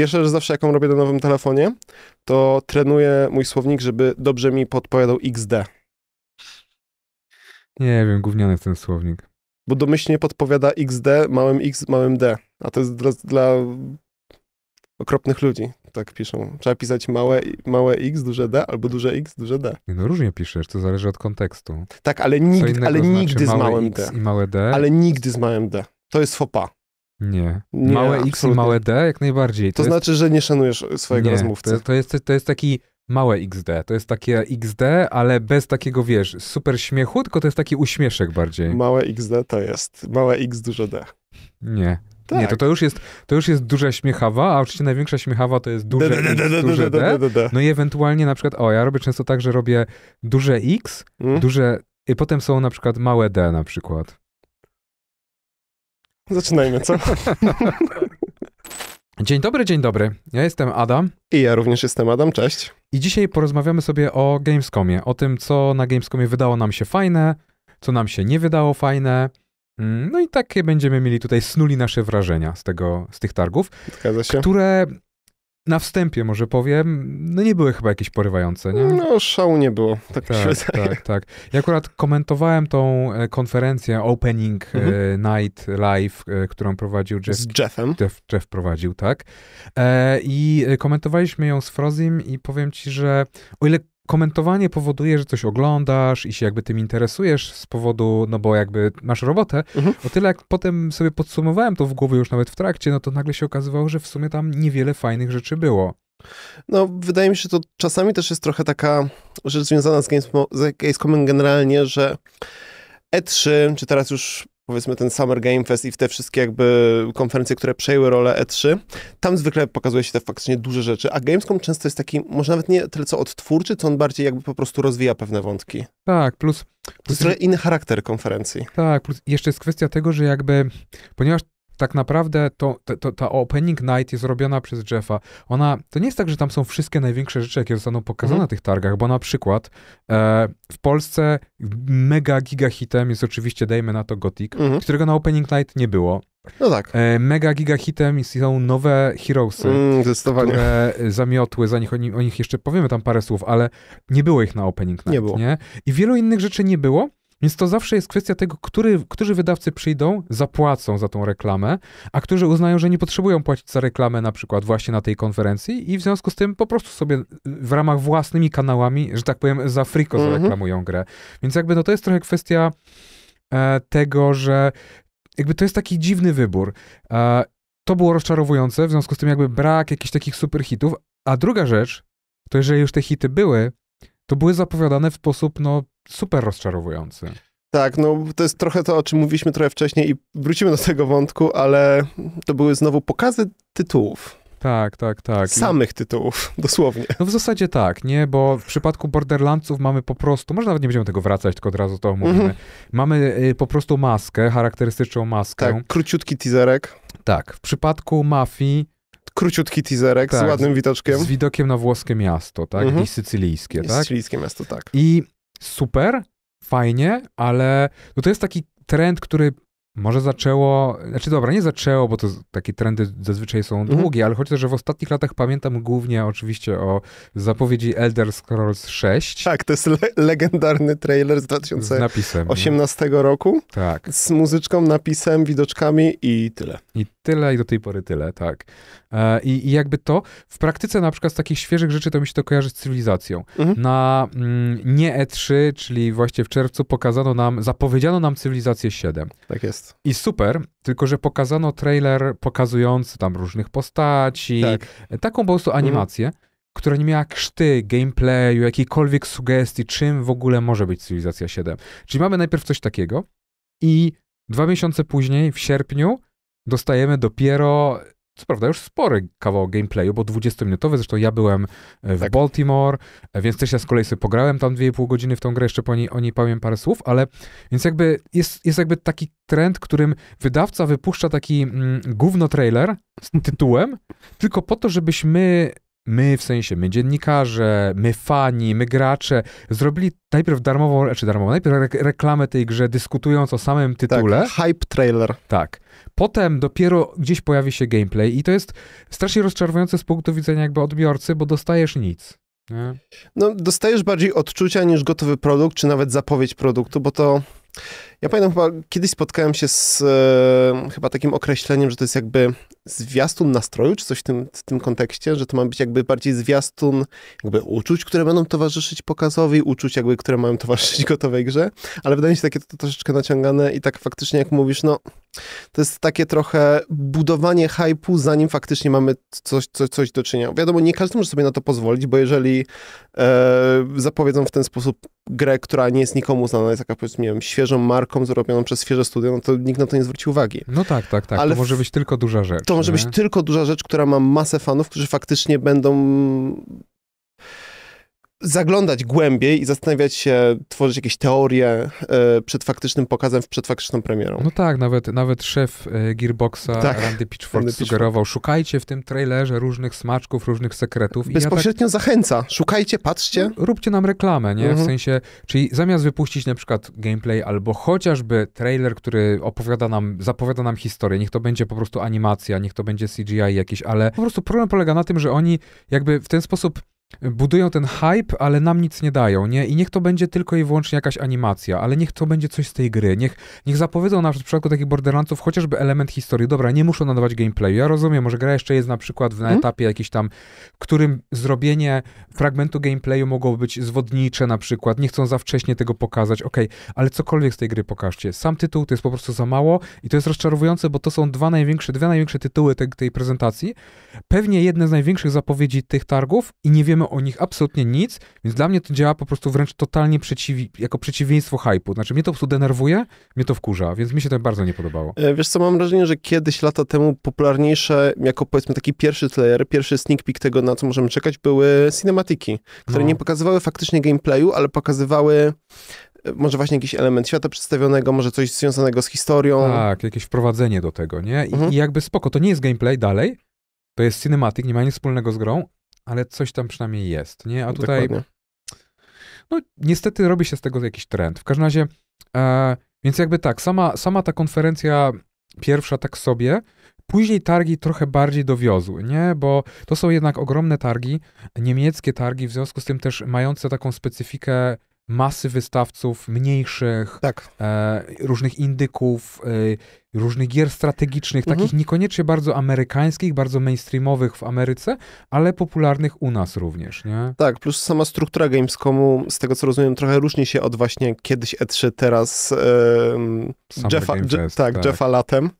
Pierwsza rzecz zawsze, jaką robię na nowym telefonie, to trenuję mój słownik, żeby dobrze mi podpowiadał XD. Nie wiem, gówniany jest ten słownik. Bo domyślnie podpowiada XD małym x małym d. A to jest dla, dla okropnych ludzi, tak piszą. Trzeba pisać małe, małe x, duże d, albo duże x, duże d. Nie, no różnie piszesz, to zależy od kontekstu. Tak, ale, ale nigdy, znaczy ale nigdy z małym d. I małe d. Ale nigdy z małym d. To jest fopa. Nie. nie małe absolutnie. X i małe D jak najbardziej. To, to jest... znaczy, że nie szanujesz swojego nie, rozmówcy. To, to, jest, to jest taki małe XD. To jest takie XD, ale bez takiego, wiesz, super śmiechu, tylko to jest taki uśmieszek bardziej. Małe XD to jest. Małe X duże D. Nie. Tak. Nie, to, tak. to, już jest, to już jest duża śmiechawa, a oczywiście największa śmiechawa to jest duże d, X, duże D. No i ewentualnie na przykład, o, ja robię często tak, że robię duże X, mm? duże, i potem są na przykład małe D na przykład. Zaczynajmy, co? Dzień dobry, dzień dobry. Ja jestem Adam. I ja również jestem Adam, cześć. I dzisiaj porozmawiamy sobie o Gamescomie, o tym, co na Gamescomie wydało nam się fajne, co nam się nie wydało fajne. Mm, no i takie będziemy mieli tutaj snuli nasze wrażenia z, tego, z tych targów. Które na wstępie może powiem, no nie były chyba jakieś porywające, nie? No, szału nie było, tak, tak mi Tak, tak. Ja akurat komentowałem tą e, konferencję Opening e, mhm. Night Live, e, którą prowadził Jeff. Z Jeffem. Jeff, Jeff prowadził, tak. I komentowaliśmy ją z Frozim i powiem ci, że o ile komentowanie powoduje, że coś oglądasz i się jakby tym interesujesz z powodu, no bo jakby masz robotę. Mhm. O tyle jak potem sobie podsumowałem to w głowie już nawet w trakcie, no to nagle się okazywało, że w sumie tam niewiele fajnych rzeczy było. No, wydaje mi się, że to czasami też jest trochę taka rzecz związana z Gamescomem generalnie, że E3, czy teraz już powiedzmy ten Summer Game Fest i w te wszystkie jakby konferencje, które przejęły rolę E3, tam zwykle pokazuje się te faktycznie duże rzeczy, a Gamescom często jest taki, może nawet nie tyle co odtwórczy, co on bardziej jakby po prostu rozwija pewne wątki. Tak, plus... plus to jest trochę inny charakter konferencji. Tak, plus jeszcze jest kwestia tego, że jakby, ponieważ tak naprawdę to, to, ta opening night jest robiona przez Jeffa. Ona, to nie jest tak, że tam są wszystkie największe rzeczy, jakie zostaną pokazane mm. na tych targach, bo na przykład e, w Polsce mega giga hitem jest oczywiście, dajmy na to, Gothic, mhm. którego na opening night nie było. No tak. E, mega giga hitem są nowe Heroesy, mm, które zamiotły, za nich, o, nich, o nich jeszcze powiemy tam parę słów, ale nie było ich na opening night. Nie było. Nie? I wielu innych rzeczy nie było, więc to zawsze jest kwestia tego, który, którzy wydawcy przyjdą, zapłacą za tą reklamę, a którzy uznają, że nie potrzebują płacić za reklamę na przykład właśnie na tej konferencji i w związku z tym po prostu sobie w ramach własnymi kanałami, że tak powiem, za friko mhm. zareklamują grę. Więc jakby no to jest trochę kwestia e, tego, że jakby to jest taki dziwny wybór. E, to było rozczarowujące, w związku z tym jakby brak jakichś takich super hitów. A druga rzecz, to jeżeli już te hity były, to były zapowiadane w sposób, no, super rozczarowujący. Tak, no to jest trochę to, o czym mówiliśmy trochę wcześniej i wrócimy do tego wątku, ale to były znowu pokazy tytułów. Tak, tak, tak. Samych tytułów, dosłownie. No w zasadzie tak, nie? Bo w przypadku Borderlandsów mamy po prostu, może nawet nie będziemy tego wracać, tylko od razu to mhm. mówimy. Mm -hmm. Mamy y, po prostu maskę, charakterystyczną maskę. Tak, króciutki teaserek. Tak, w przypadku Mafii króciutki teaserek tak, z ładnym widoczkiem. Z widokiem na włoskie miasto, tak? Mhm. I sycylijskie, tak? Sycylijskie miasto, tak. I super, fajnie, ale no to jest taki trend, który może zaczęło, znaczy dobra, nie zaczęło, bo to takie trendy zazwyczaj są mhm. długie, ale chociaż, że w ostatnich latach pamiętam głównie oczywiście o zapowiedzi Elder Scrolls 6. Tak, to jest le legendarny trailer z 2018 z napisem, no. roku. Tak. Z muzyczką, napisem, widoczkami i tyle. I tyle i do tej pory tyle, tak. E, I, I, jakby to w praktyce na przykład z takich świeżych rzeczy to mi się to kojarzy z cywilizacją. Mhm. Na mm, nie E3, czyli właśnie w czerwcu pokazano nam, zapowiedziano nam cywilizację 7. Tak jest. I super, tylko że pokazano trailer pokazujący tam różnych postaci, tak. taką po prostu mhm. animację. Mhm która nie miała krzty, gameplayu, jakiejkolwiek sugestii, czym w ogóle może być Cywilizacja 7. Czyli mamy najpierw coś takiego i dwa miesiące później, w sierpniu, dostajemy dopiero co prawda już spory kawał gameplayu, bo 20-minutowy, zresztą ja byłem e, w tak. Baltimore, e, więc też ja z kolei sobie pograłem tam 2,5 godziny w tą grę, jeszcze po niej, o niej powiem parę słów, ale więc jakby jest, jest jakby taki trend, którym wydawca wypuszcza taki mm, gówno trailer z tytułem, tylko po to, żebyśmy my, w sensie my dziennikarze, my fani, my gracze, zrobili najpierw darmową, czy znaczy darmową, najpierw re reklamę tej grze, dyskutując o samym tytule. Tak, hype trailer. Tak. Potem dopiero gdzieś pojawi się gameplay i to jest strasznie rozczarowujące z punktu widzenia jakby odbiorcy, bo dostajesz nic. Nie? No, dostajesz bardziej odczucia niż gotowy produkt, czy nawet zapowiedź produktu, bo to ja pamiętam chyba, kiedyś spotkałem się z e, chyba takim określeniem, że to jest jakby zwiastun nastroju, czy coś w tym, w tym kontekście, że to ma być jakby bardziej zwiastun jakby uczuć, które będą towarzyszyć pokazowi, uczuć jakby, które mają towarzyszyć gotowej grze, ale wydaje mi się takie to, to troszeczkę naciągane i tak faktycznie jak mówisz, no to jest takie trochę budowanie hypu, zanim faktycznie mamy coś, coś, coś do czynienia. Wiadomo, nie każdy może sobie na to pozwolić, bo jeżeli e, zapowiedzą w ten sposób grę, która nie jest nikomu znana, jest taka powiedzmy, nie wiem, świeżą marką, zrobioną przez świeże studio, no to nikt na to nie zwróci uwagi. No tak, tak, tak. Ale to może być tylko duża rzecz. To może być tylko duża rzecz, która ma masę fanów, którzy faktycznie będą zaglądać głębiej i zastanawiać się, tworzyć jakieś teorie e, przed faktycznym pokazem, przed faktyczną premierą. No tak, nawet, nawet szef e, Gearboxa tak, Randy Pitchford Randy sugerował, Pitchford. szukajcie w tym trailerze różnych smaczków, różnych sekretów. Bezpośrednio ja tak, zachęca, szukajcie, patrzcie. No, róbcie nam reklamę, nie? Mhm. W sensie, czyli zamiast wypuścić na przykład gameplay albo chociażby trailer, który opowiada nam, zapowiada nam historię, niech to będzie po prostu animacja, niech to będzie CGI jakiś, ale po prostu problem polega na tym, że oni jakby w ten sposób budują ten hype, ale nam nic nie dają, nie? I niech to będzie tylko i wyłącznie jakaś animacja, ale niech to będzie coś z tej gry. Niech, niech zapowiedzą na w przypadku takich Borderlandsów chociażby element historii. Dobra, nie muszą nadawać gameplayu. Ja rozumiem, może gra jeszcze jest na przykład na mhm. etapie jakiś tam, w którym zrobienie fragmentu gameplayu mogło być zwodnicze na przykład. Nie chcą za wcześnie tego pokazać, okej, okay, ale cokolwiek z tej gry pokażcie. Sam tytuł to jest po prostu za mało i to jest rozczarowujące, bo to są dwa największe, dwie największe tytuły tej, tej prezentacji. Pewnie jedne z największych zapowiedzi tych targów i nie wiemy wiemy o nich absolutnie nic, więc dla mnie to działa po prostu wręcz totalnie przeciwi, jako przeciwieństwo hypu. Znaczy mnie to po prostu denerwuje, mnie to wkurza, więc mi się to bardzo nie podobało. E, wiesz co, mam wrażenie, że kiedyś lata temu popularniejsze, jako powiedzmy taki pierwszy trailer, pierwszy sneak peek tego, na co możemy czekać, były cinematiki, które no. nie pokazywały faktycznie gameplayu, ale pokazywały e, może właśnie jakiś element świata przedstawionego, może coś związanego z historią. Tak, jakieś wprowadzenie do tego, nie? I, mhm. i jakby spoko, to nie jest gameplay dalej, to jest cinematic, nie ma nic wspólnego z grą, ale coś tam przynajmniej jest, nie? A tutaj... Dokładnie. No niestety robi się z tego jakiś trend. W każdym razie, e, więc jakby tak, sama, sama ta konferencja pierwsza tak sobie, Później targi trochę bardziej dowiozły, nie? Bo to są jednak ogromne targi, niemieckie targi, w związku z tym też mające taką specyfikę masy wystawców mniejszych, tak. e, różnych indyków, e, różnych gier strategicznych, mhm. takich niekoniecznie bardzo amerykańskich, bardzo mainstreamowych w Ameryce, ale popularnych u nas również, nie? Tak, plus sama struktura Gamescomu, z tego co rozumiem, trochę różni się od właśnie kiedyś E3, teraz Jeffa, Fest, Je, tak, tak, Jeffa Latem,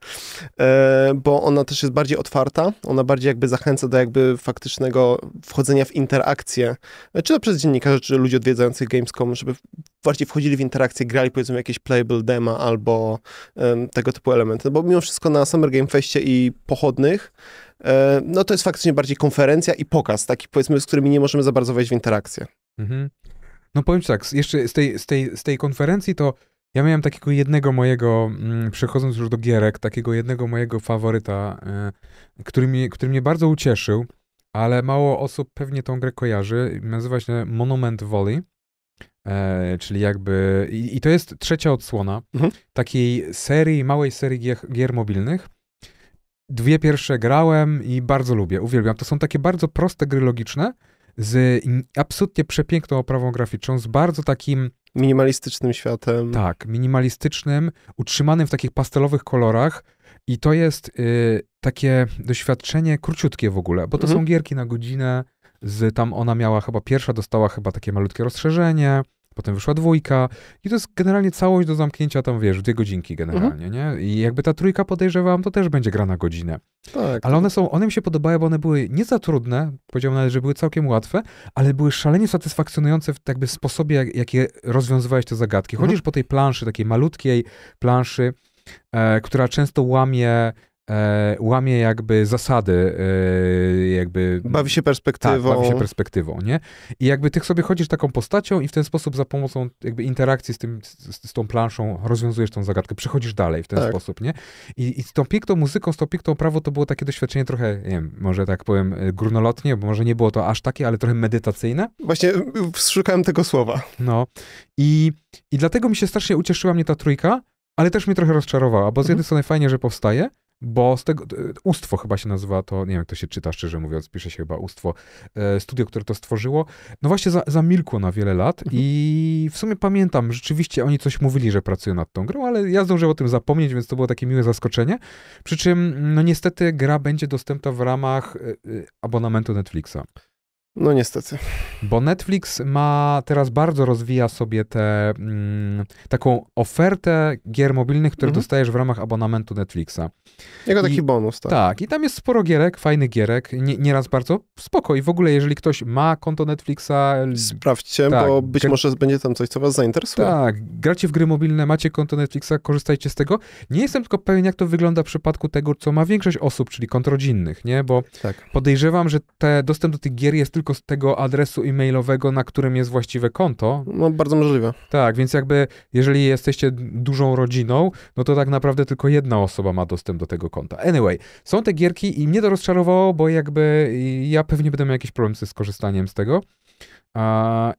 e, bo ona też jest bardziej otwarta, ona bardziej jakby zachęca do jakby faktycznego wchodzenia w interakcję, znaczy, no, czy to przez dziennikarzy, czy ludzi odwiedzających Gamescom, żeby bardziej wchodzili w interakcję, grali powiedzmy jakieś playable demo albo tego typu bo mimo wszystko na Summer Game Festie i pochodnych e, no to jest faktycznie bardziej konferencja i pokaz, taki powiedzmy, z którymi nie możemy za bardzo wejść w interakcję. Mhm. No powiem ci tak, jeszcze z tej, z, tej, z tej konferencji to ja miałem takiego jednego mojego, mm, przechodząc już do gierek, takiego jednego mojego faworyta, e, który, mi, który mnie bardzo ucieszył, ale mało osób pewnie tą grę kojarzy. Nazywa się Monument Volley. E, czyli jakby. I, I, to jest trzecia odsłona mhm. takiej serii, małej serii gier, gier mobilnych. Dwie pierwsze grałem i bardzo lubię, uwielbiam. To są takie bardzo proste gry logiczne z absolutnie przepiękną oprawą graficzną, z bardzo takim. Minimalistycznym światem. Tak, minimalistycznym, utrzymanym w takich pastelowych kolorach. I to jest y, takie doświadczenie króciutkie w ogóle, bo to mhm. są gierki na godzinę, z tam ona miała chyba pierwsza, dostała chyba takie malutkie rozszerzenie, potem wyszła dwójka i to jest generalnie całość do zamknięcia tam, wiesz, dwie godzinki generalnie, mhm. nie? I jakby ta trójka podejrzewam, to też będzie gra na godzinę. Tak. Ale one są, one mi się podobały, bo one były nie za trudne, powiedziałbym nawet, że były całkiem łatwe, ale były szalenie satysfakcjonujące w tak jakby sposobie, jak, jakie rozwiązywałeś te zagadki. Mhm. Chodzisz mhm. po tej planszy, takiej malutkiej planszy, e, która często łamie e, łamie jakby zasady, e, jakby... Bawi się perspektywą. Tak, bawi się perspektywą, nie? I jakby tych sobie chodzisz taką postacią i w ten sposób za pomocą jakby interakcji z, tym, z, z tą planszą rozwiązujesz tą zagadkę, przechodzisz dalej w ten tak. sposób, nie? I, I z tą piękną muzyką, z tą piękną prawo to było takie doświadczenie trochę, nie wiem, może tak powiem e, górnolotnie, bo może nie było to aż takie, ale trochę medytacyjne. Właśnie y, szukałem tego słowa. No. I, i dlatego mi się strasznie ucieszyła mnie ta trójka, ale też mnie trochę rozczarowała, bo z mhm. jednej strony fajnie, że powstaje, bo z tego, e, Ustwo chyba się nazywa to, nie wiem jak to się czyta szczerze mówiąc, pisze się chyba Ustwo, e, studio, które to stworzyło, no właśnie za, zamilkło na wiele lat mhm. i w sumie pamiętam, rzeczywiście oni coś mówili, że pracują nad tą grą, ale ja zdążyłem o tym zapomnieć, więc to było takie miłe zaskoczenie, przy czym no niestety gra będzie dostępna w ramach e, abonamentu Netflixa. No niestety. Bo Netflix ma teraz bardzo rozwija sobie tę mm, taką ofertę gier mobilnych, które mhm. dostajesz w ramach abonamentu Netflixa. Jako I, taki bonus, tak. Tak, i tam jest sporo gierek, fajnych gierek, nie, nieraz bardzo spoko. I w ogóle, jeżeli ktoś ma konto Netflixa... Sprawdźcie, tak, bo być może będzie tam coś, co was zainteresuje. Tak, gracie w gry mobilne, macie konto Netflixa, korzystajcie z tego. Nie jestem tylko pewien, jak to wygląda w przypadku tego, co ma większość osób, czyli kont rodzinnych, nie? Bo tak. podejrzewam, że te, dostęp do tych gier jest tylko z tego adresu e-mailowego, na którym jest właściwe konto. No, bardzo możliwe. Tak, więc jakby jeżeli jesteście dużą rodziną, no to tak naprawdę tylko jedna osoba ma dostęp do tego konta. Anyway, są te gierki i mnie to rozczarowało, bo jakby ja pewnie będę miał jakiś problem ze skorzystaniem z tego.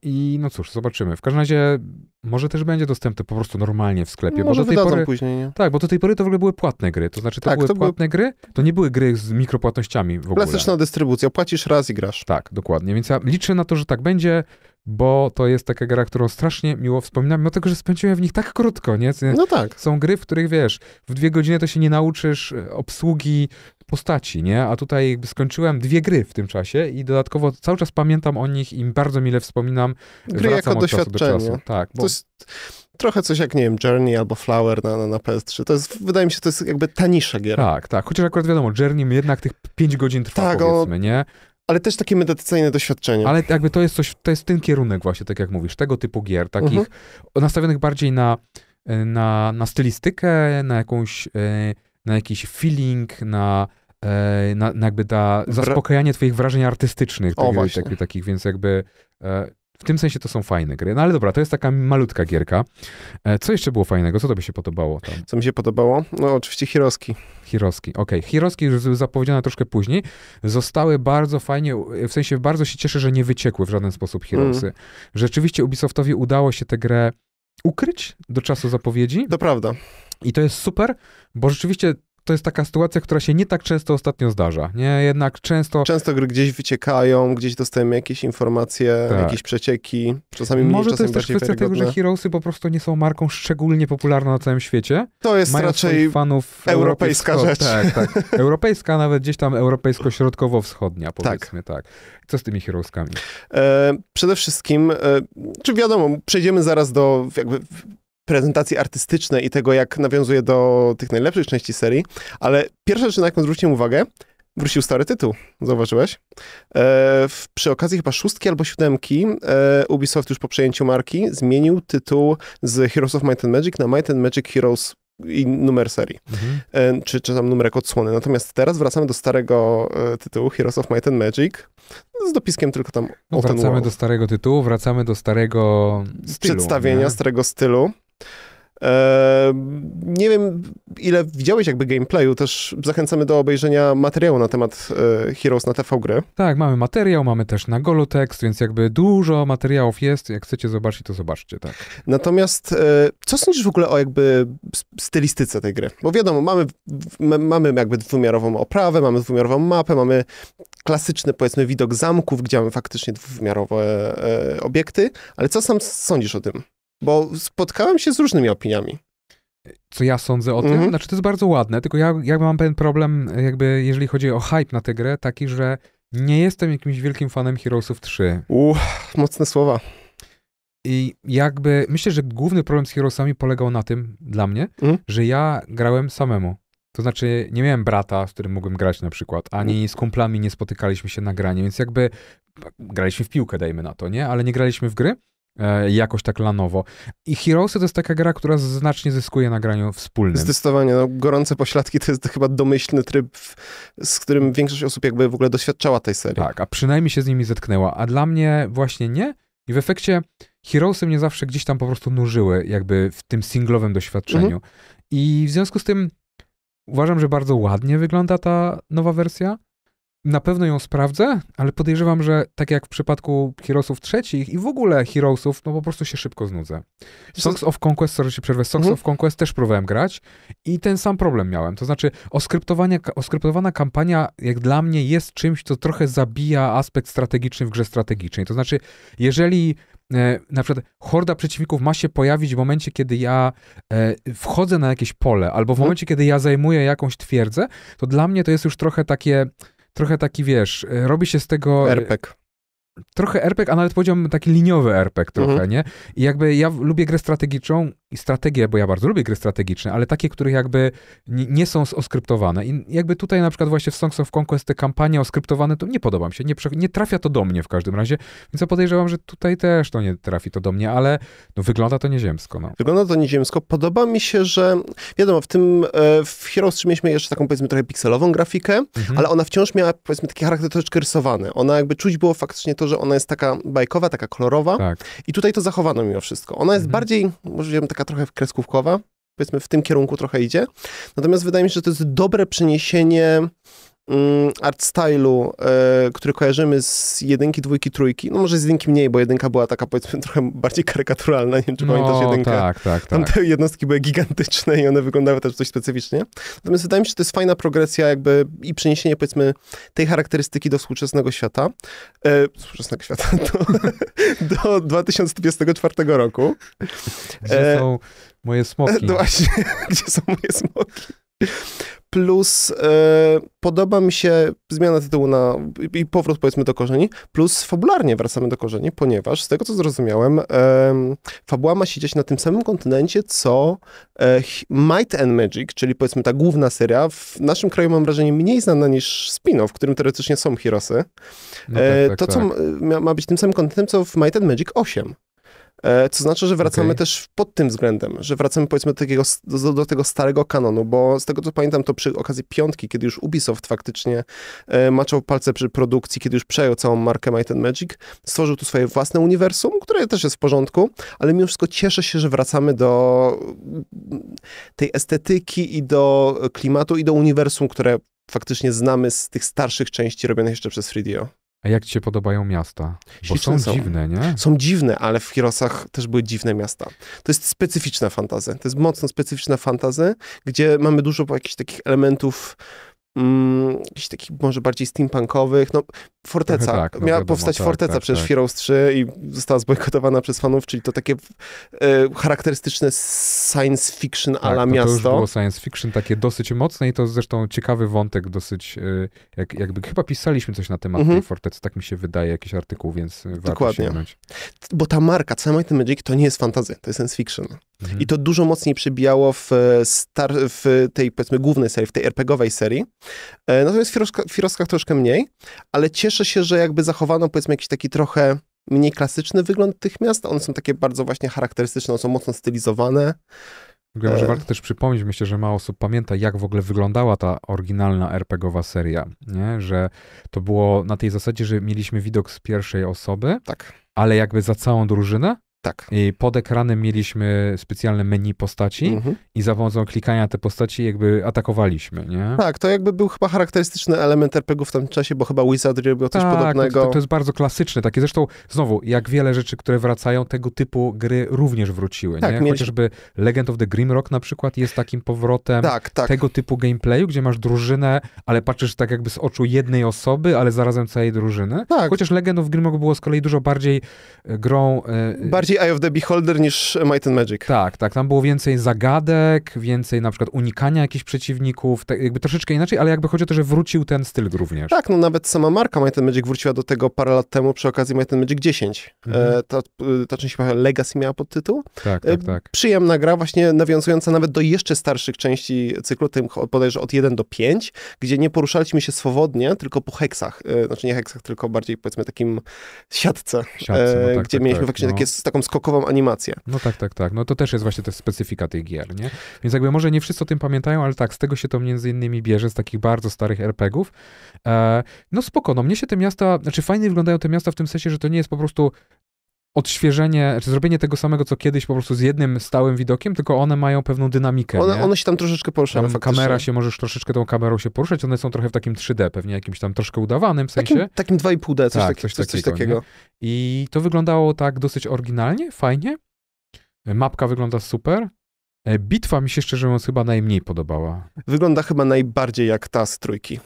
I no cóż, zobaczymy. W każdym razie może też będzie dostępny po prostu normalnie w sklepie. No, bo może do tej pory, później, nie? Tak, bo do tej pory to w ogóle były płatne gry. To znaczy, to tak, były to płatne były... gry, to nie były gry z mikropłatnościami w ogóle. Klasyczna dystrybucja, płacisz raz i grasz. Tak, dokładnie. Więc ja liczę na to, że tak będzie, bo to jest taka gra, którą strasznie miło wspominam, mimo tego, że spędziłem w nich tak krótko, nie? No tak. Są gry, w których wiesz, w dwie godziny to się nie nauczysz e, obsługi, postaci, nie? A tutaj jakby skończyłem dwie gry w tym czasie i dodatkowo cały czas pamiętam o nich i bardzo mile wspominam. Gry jako doświadczenie. Do tak, bo... To jest trochę coś jak, nie wiem, Journey albo Flower na, na, na PS3. To jest, wydaje mi się, to jest jakby tanisze gier. Tak, tak. Chociaż akurat wiadomo, Journey jednak tych 5 godzin trwa, tak, powiedzmy, o... nie? Ale też takie medytacyjne doświadczenie. Ale jakby to jest coś, to jest ten kierunek właśnie, tak jak mówisz, tego typu gier, takich mhm. nastawionych bardziej na, na, na stylistykę, na jakąś, e, na jakiś feeling, na e, na, na jakby zaspokajanie twoich wrażeń artystycznych, o, tak, takich, więc jakby e, w tym sensie to są fajne gry. No ale dobra, to jest taka malutka gierka. E, co jeszcze było fajnego? Co tobie się podobało? Tam? Co mi się podobało? No oczywiście Hiroski. Hiroski, okej. Okay. Hiroski już zapowiedziane troszkę później. Zostały bardzo fajnie, w sensie bardzo się cieszę, że nie wyciekły w żaden sposób Hirosy. Mm. Rzeczywiście Ubisoftowi udało się tę grę ukryć do czasu zapowiedzi. To prawda. I to jest super, bo rzeczywiście to jest taka sytuacja, która się nie tak często ostatnio zdarza. Nie, jednak często. Często gdzieś wyciekają, gdzieś dostajemy jakieś informacje, tak. jakieś przecieki. Czasami Może czasami to jest też kwestia tego, że Heroesy po prostu nie są marką szczególnie popularną na całym świecie. To jest Mają raczej fanów europejska rzecz. Tak, tak. Europejska, nawet gdzieś tam europejsko-środkowo-wschodnia, tak. powiedzmy tak. tak. Co z tymi Heroeskami? E, przede wszystkim, e, czy wiadomo, przejdziemy zaraz do jakby prezentacji artystycznej i tego, jak nawiązuje do tych najlepszych części serii, ale pierwsza rzecz, na jaką zwróciłem uwagę, wrócił stary tytuł, zauważyłeś? E, przy okazji chyba szóstki albo siódemki e, Ubisoft już po przejęciu marki zmienił tytuł z Heroes of Might and Magic na Might and Magic Heroes i numer serii, mhm. E, czy, czy tam numerek odsłony. Natomiast teraz wracamy do starego e, tytułu Heroes of Might and Magic z dopiskiem tylko tam no, Wracamy wow. do starego tytułu, wracamy do starego stylu, przedstawienia, nie? starego stylu. Nie wiem, ile widziałeś jakby gameplayu, też zachęcamy do obejrzenia materiału na temat e, Heroes na TV gry. Tak, mamy materiał, mamy też na tekst, więc jakby dużo materiałów jest, jak chcecie zobaczyć, to zobaczcie, tak. Natomiast e, co sądzisz w ogóle o jakby stylistyce tej gry? Bo wiadomo, mamy, mamy jakby dwumiarową oprawę, mamy dwumiarową mapę, mamy klasyczny powiedzmy widok zamków, gdzie mamy faktycznie dwuwymiarowe e, obiekty, ale co sam sądzisz o tym? Bo spotkałem się z różnymi opiniami. Co ja sądzę o mhm. tym? Znaczy, to jest bardzo ładne, tylko ja, ja mam pewien problem, jakby jeżeli chodzi o hype na tę grę, taki, że nie jestem jakimś wielkim fanem Heroesów 3. Uff, mocne słowa. I jakby myślę, że główny problem z Heroesami polegał na tym dla mnie, mhm. że ja grałem samemu. To znaczy, nie miałem brata, z którym mogłem grać na przykład, ani z kumplami nie spotykaliśmy się na granie, więc jakby graliśmy w piłkę, dajmy na to, nie? Ale nie graliśmy w gry. E, jakoś tak lanowo. I Heroesy to jest taka gra, która znacznie zyskuje na graniu wspólnym. Zdecydowanie. No, gorące pośladki to jest chyba domyślny tryb, z którym większość osób jakby w ogóle doświadczała tej serii. Tak, a przynajmniej się z nimi zetknęła. A dla mnie właśnie nie. I w efekcie Heroesy mnie zawsze gdzieś tam po prostu nużyły, jakby w tym singlowym doświadczeniu. Mhm. I w związku z tym uważam, że bardzo ładnie wygląda ta nowa wersja. Na pewno ją sprawdzę, ale podejrzewam, że tak jak w przypadku Heroesów trzecich i w ogóle Heroesów, no po prostu się szybko znudzę. Songs of Conquest, sorry, się przerwę, Songs mhm. of Conquest też próbowałem grać i ten sam problem miałem. To znaczy, oskryptowana kampania, jak dla mnie, jest czymś, co trochę zabija aspekt strategiczny w grze strategicznej. To znaczy, jeżeli e, na przykład horda przeciwników ma się pojawić w momencie, kiedy ja e, wchodzę na jakieś pole, albo w mhm. momencie, kiedy ja zajmuję jakąś twierdzę, to dla mnie to jest już trochę takie trochę taki, wiesz, e, robi się z tego... E, Erpek trochę RPG, a nawet powiedziałbym taki liniowy RPG trochę, mhm. nie? I jakby ja lubię grę strategiczną i strategię, bo ja bardzo lubię gry strategiczne, ale takie, które jakby nie są oskryptowane. I jakby tutaj na przykład właśnie w Songs of Conquest te kampanie oskryptowane, to nie podoba mi się, nie, nie trafia to do mnie w każdym razie, więc ja podejrzewam, że tutaj też to nie trafi to do mnie, ale no, wygląda to nieziemsko. No. Wygląda to nieziemsko. Podoba mi się, że wiadomo, w tym, e, w Heroes 3 mieliśmy jeszcze taką powiedzmy trochę pikselową grafikę, mhm. ale ona wciąż miała powiedzmy taki charakter troszeczkę rysowany. Ona jakby czuć było faktycznie to to, że ona jest taka bajkowa, taka kolorowa. Tak. I tutaj to zachowano mimo wszystko. Ona jest mhm. bardziej, może wiem, taka trochę kreskówkowa, powiedzmy w tym kierunku trochę idzie. Natomiast wydaje mi się, że to jest dobre przeniesienie Mm, art stylu, e, który kojarzymy z jedynki, dwójki, trójki, no może z jedynki mniej, bo jedynka była taka powiedzmy trochę bardziej karykaturalna, nie wiem czy no, pamiętasz jedynkę. tak, tak, Tam tak. te jednostki były gigantyczne i one wyglądały też coś specyficznie. Natomiast wydaje mi się, że to jest fajna progresja jakby i przeniesienie powiedzmy tej charakterystyki do współczesnego świata, e, współczesnego świata, do, do 2024 roku. Gdzie e, są moje smoki? No właśnie, gdzie są moje smoki? plus e, podoba mi się zmiana tytułu na, i powrót powiedzmy do korzeni, plus fabularnie wracamy do korzeni, ponieważ z tego co zrozumiałem, y, fabuła ma siedzieć na tym samym kontynencie co e, Might and Magic, czyli powiedzmy ta główna seria. W naszym kraju mam wrażenie mniej znana niż Spino, w którym teoretycznie są Hirosy. No tak, e, tak, to co tak. ma, ma być tym samym kontynentem, co w Might and Magic 8. E, co znaczy, że wracamy okay. też pod tym względem, że wracamy powiedzmy do, takiego, do, do, tego starego kanonu, bo z tego co pamiętam, to przy okazji piątki, kiedy już Ubisoft faktycznie e, maczał palce przy produkcji, kiedy już przejął całą markę Might and Magic, stworzył tu swoje własne uniwersum, które też jest w porządku, ale mimo wszystko cieszę się, że wracamy do mm, tej estetyki i do klimatu i do uniwersum, które faktycznie znamy z tych starszych części robionych jeszcze przez Fridio. A jak ci się podobają miasta? Bo są, są, dziwne, nie? Są dziwne, ale w Hirosach też były dziwne miasta. To jest specyficzna fantazja. To jest mocno specyficzna fantazja, gdzie mamy dużo jakichś takich elementów mm, jakichś takich może bardziej steampunkowych. No, Forteca. Tak, no Miała wiadomo, powstać tak, Forteca tak, przecież tak. Heroes 3 i została zbojkotowana przez fanów, czyli to takie e, charakterystyczne science fiction tak, ala to no miasto. To już było science fiction takie dosyć mocne i to zresztą ciekawy wątek, dosyć e, jak, jakby chyba pisaliśmy coś na temat mhm. tej Fortecy, tak mi się wydaje, jakiś artykuł, więc warto Dokładnie. Bo ta marka, Samite Magic, to nie jest fantazja, to jest science fiction. Mhm. I to dużo mocniej przebijało w, e, star, w tej, powiedzmy, głównej serii, w tej RPGowej serii, E, Natomiast no w Firoskach troszkę mniej, ale cieszę się, że jakby zachowano powiedzmy jakiś taki trochę mniej klasyczny wygląd tych miast. One są takie bardzo właśnie charakterystyczne, są mocno stylizowane. W ogóle może e. warto też przypomnieć, myślę, że mało osób pamięta, jak w ogóle wyglądała ta oryginalna RPGowa seria, nie? że to było na tej zasadzie, że mieliśmy widok z pierwszej osoby, tak. ale jakby za całą drużynę tak. I pod ekranem mieliśmy specjalne menu postaci mhm. i za pomocą klikania te postaci jakby atakowaliśmy, nie? Tak, to jakby był chyba charakterystyczny element RPG w tamtym czasie, bo chyba Wizardry robił tak, coś podobnego. To, to, jest bardzo klasyczne takie. Zresztą znowu, jak wiele rzeczy, które wracają, tego typu gry również wróciły, tak, nie? Chociażby Legend of the Grimrock na przykład jest takim powrotem tak, tak. tego typu gameplayu, gdzie masz drużynę, ale patrzysz tak jakby z oczu jednej osoby, ale zarazem całej drużyny. Tak. Chociaż Legend of Grimrock było z kolei dużo bardziej e, grą... E, bardziej bardziej Eye of the Beholder niż Might and Magic. Tak, tak. Tam było więcej zagadek, więcej na przykład unikania jakichś przeciwników, tak jakby troszeczkę inaczej, ale jakby chodzi o to, że wrócił ten styl również. Tak, no nawet sama marka Might and Magic wróciła do tego parę lat temu przy okazji Might and Magic 10. Mhm. E, ta, ta część Legacy miała tytuł. Tak, tak, tak. E, tak. przyjemna gra, właśnie nawiązująca nawet do jeszcze starszych części cyklu, tym bodajże od 1 do 5, gdzie nie poruszaliśmy się swobodnie, tylko po heksach. E, znaczy nie heksach, tylko bardziej powiedzmy takim siatce, siatce no e, tak, gdzie tak, mieliśmy tak, właśnie no. takie, taką skokową animację. No tak, tak, tak. No to też jest właśnie ta specyfika tych gier, nie? Więc jakby może nie wszyscy o tym pamiętają, ale tak, z tego się to między innymi bierze, z takich bardzo starych RPGów. E, no spoko, no mnie się te miasta, znaczy fajnie wyglądają te miasta w tym sensie, że to nie jest po prostu odświeżenie, czy zrobienie tego samego, co kiedyś po prostu z jednym stałym widokiem, tylko one mają pewną dynamikę. One, one się tam troszeczkę poruszają. Tam kamera się, możesz troszeczkę tą kamerą się poruszać, one są trochę w takim 3D, pewnie jakimś tam troszkę udawanym sensie. Takim, takim 2,5D, coś, tak, taki, coś, coś, takiego. Coś takiego. I to wyglądało tak dosyć oryginalnie, fajnie. Mapka wygląda super. E, bitwa mi się szczerze mówiąc chyba najmniej podobała. Wygląda chyba najbardziej jak ta z trójki.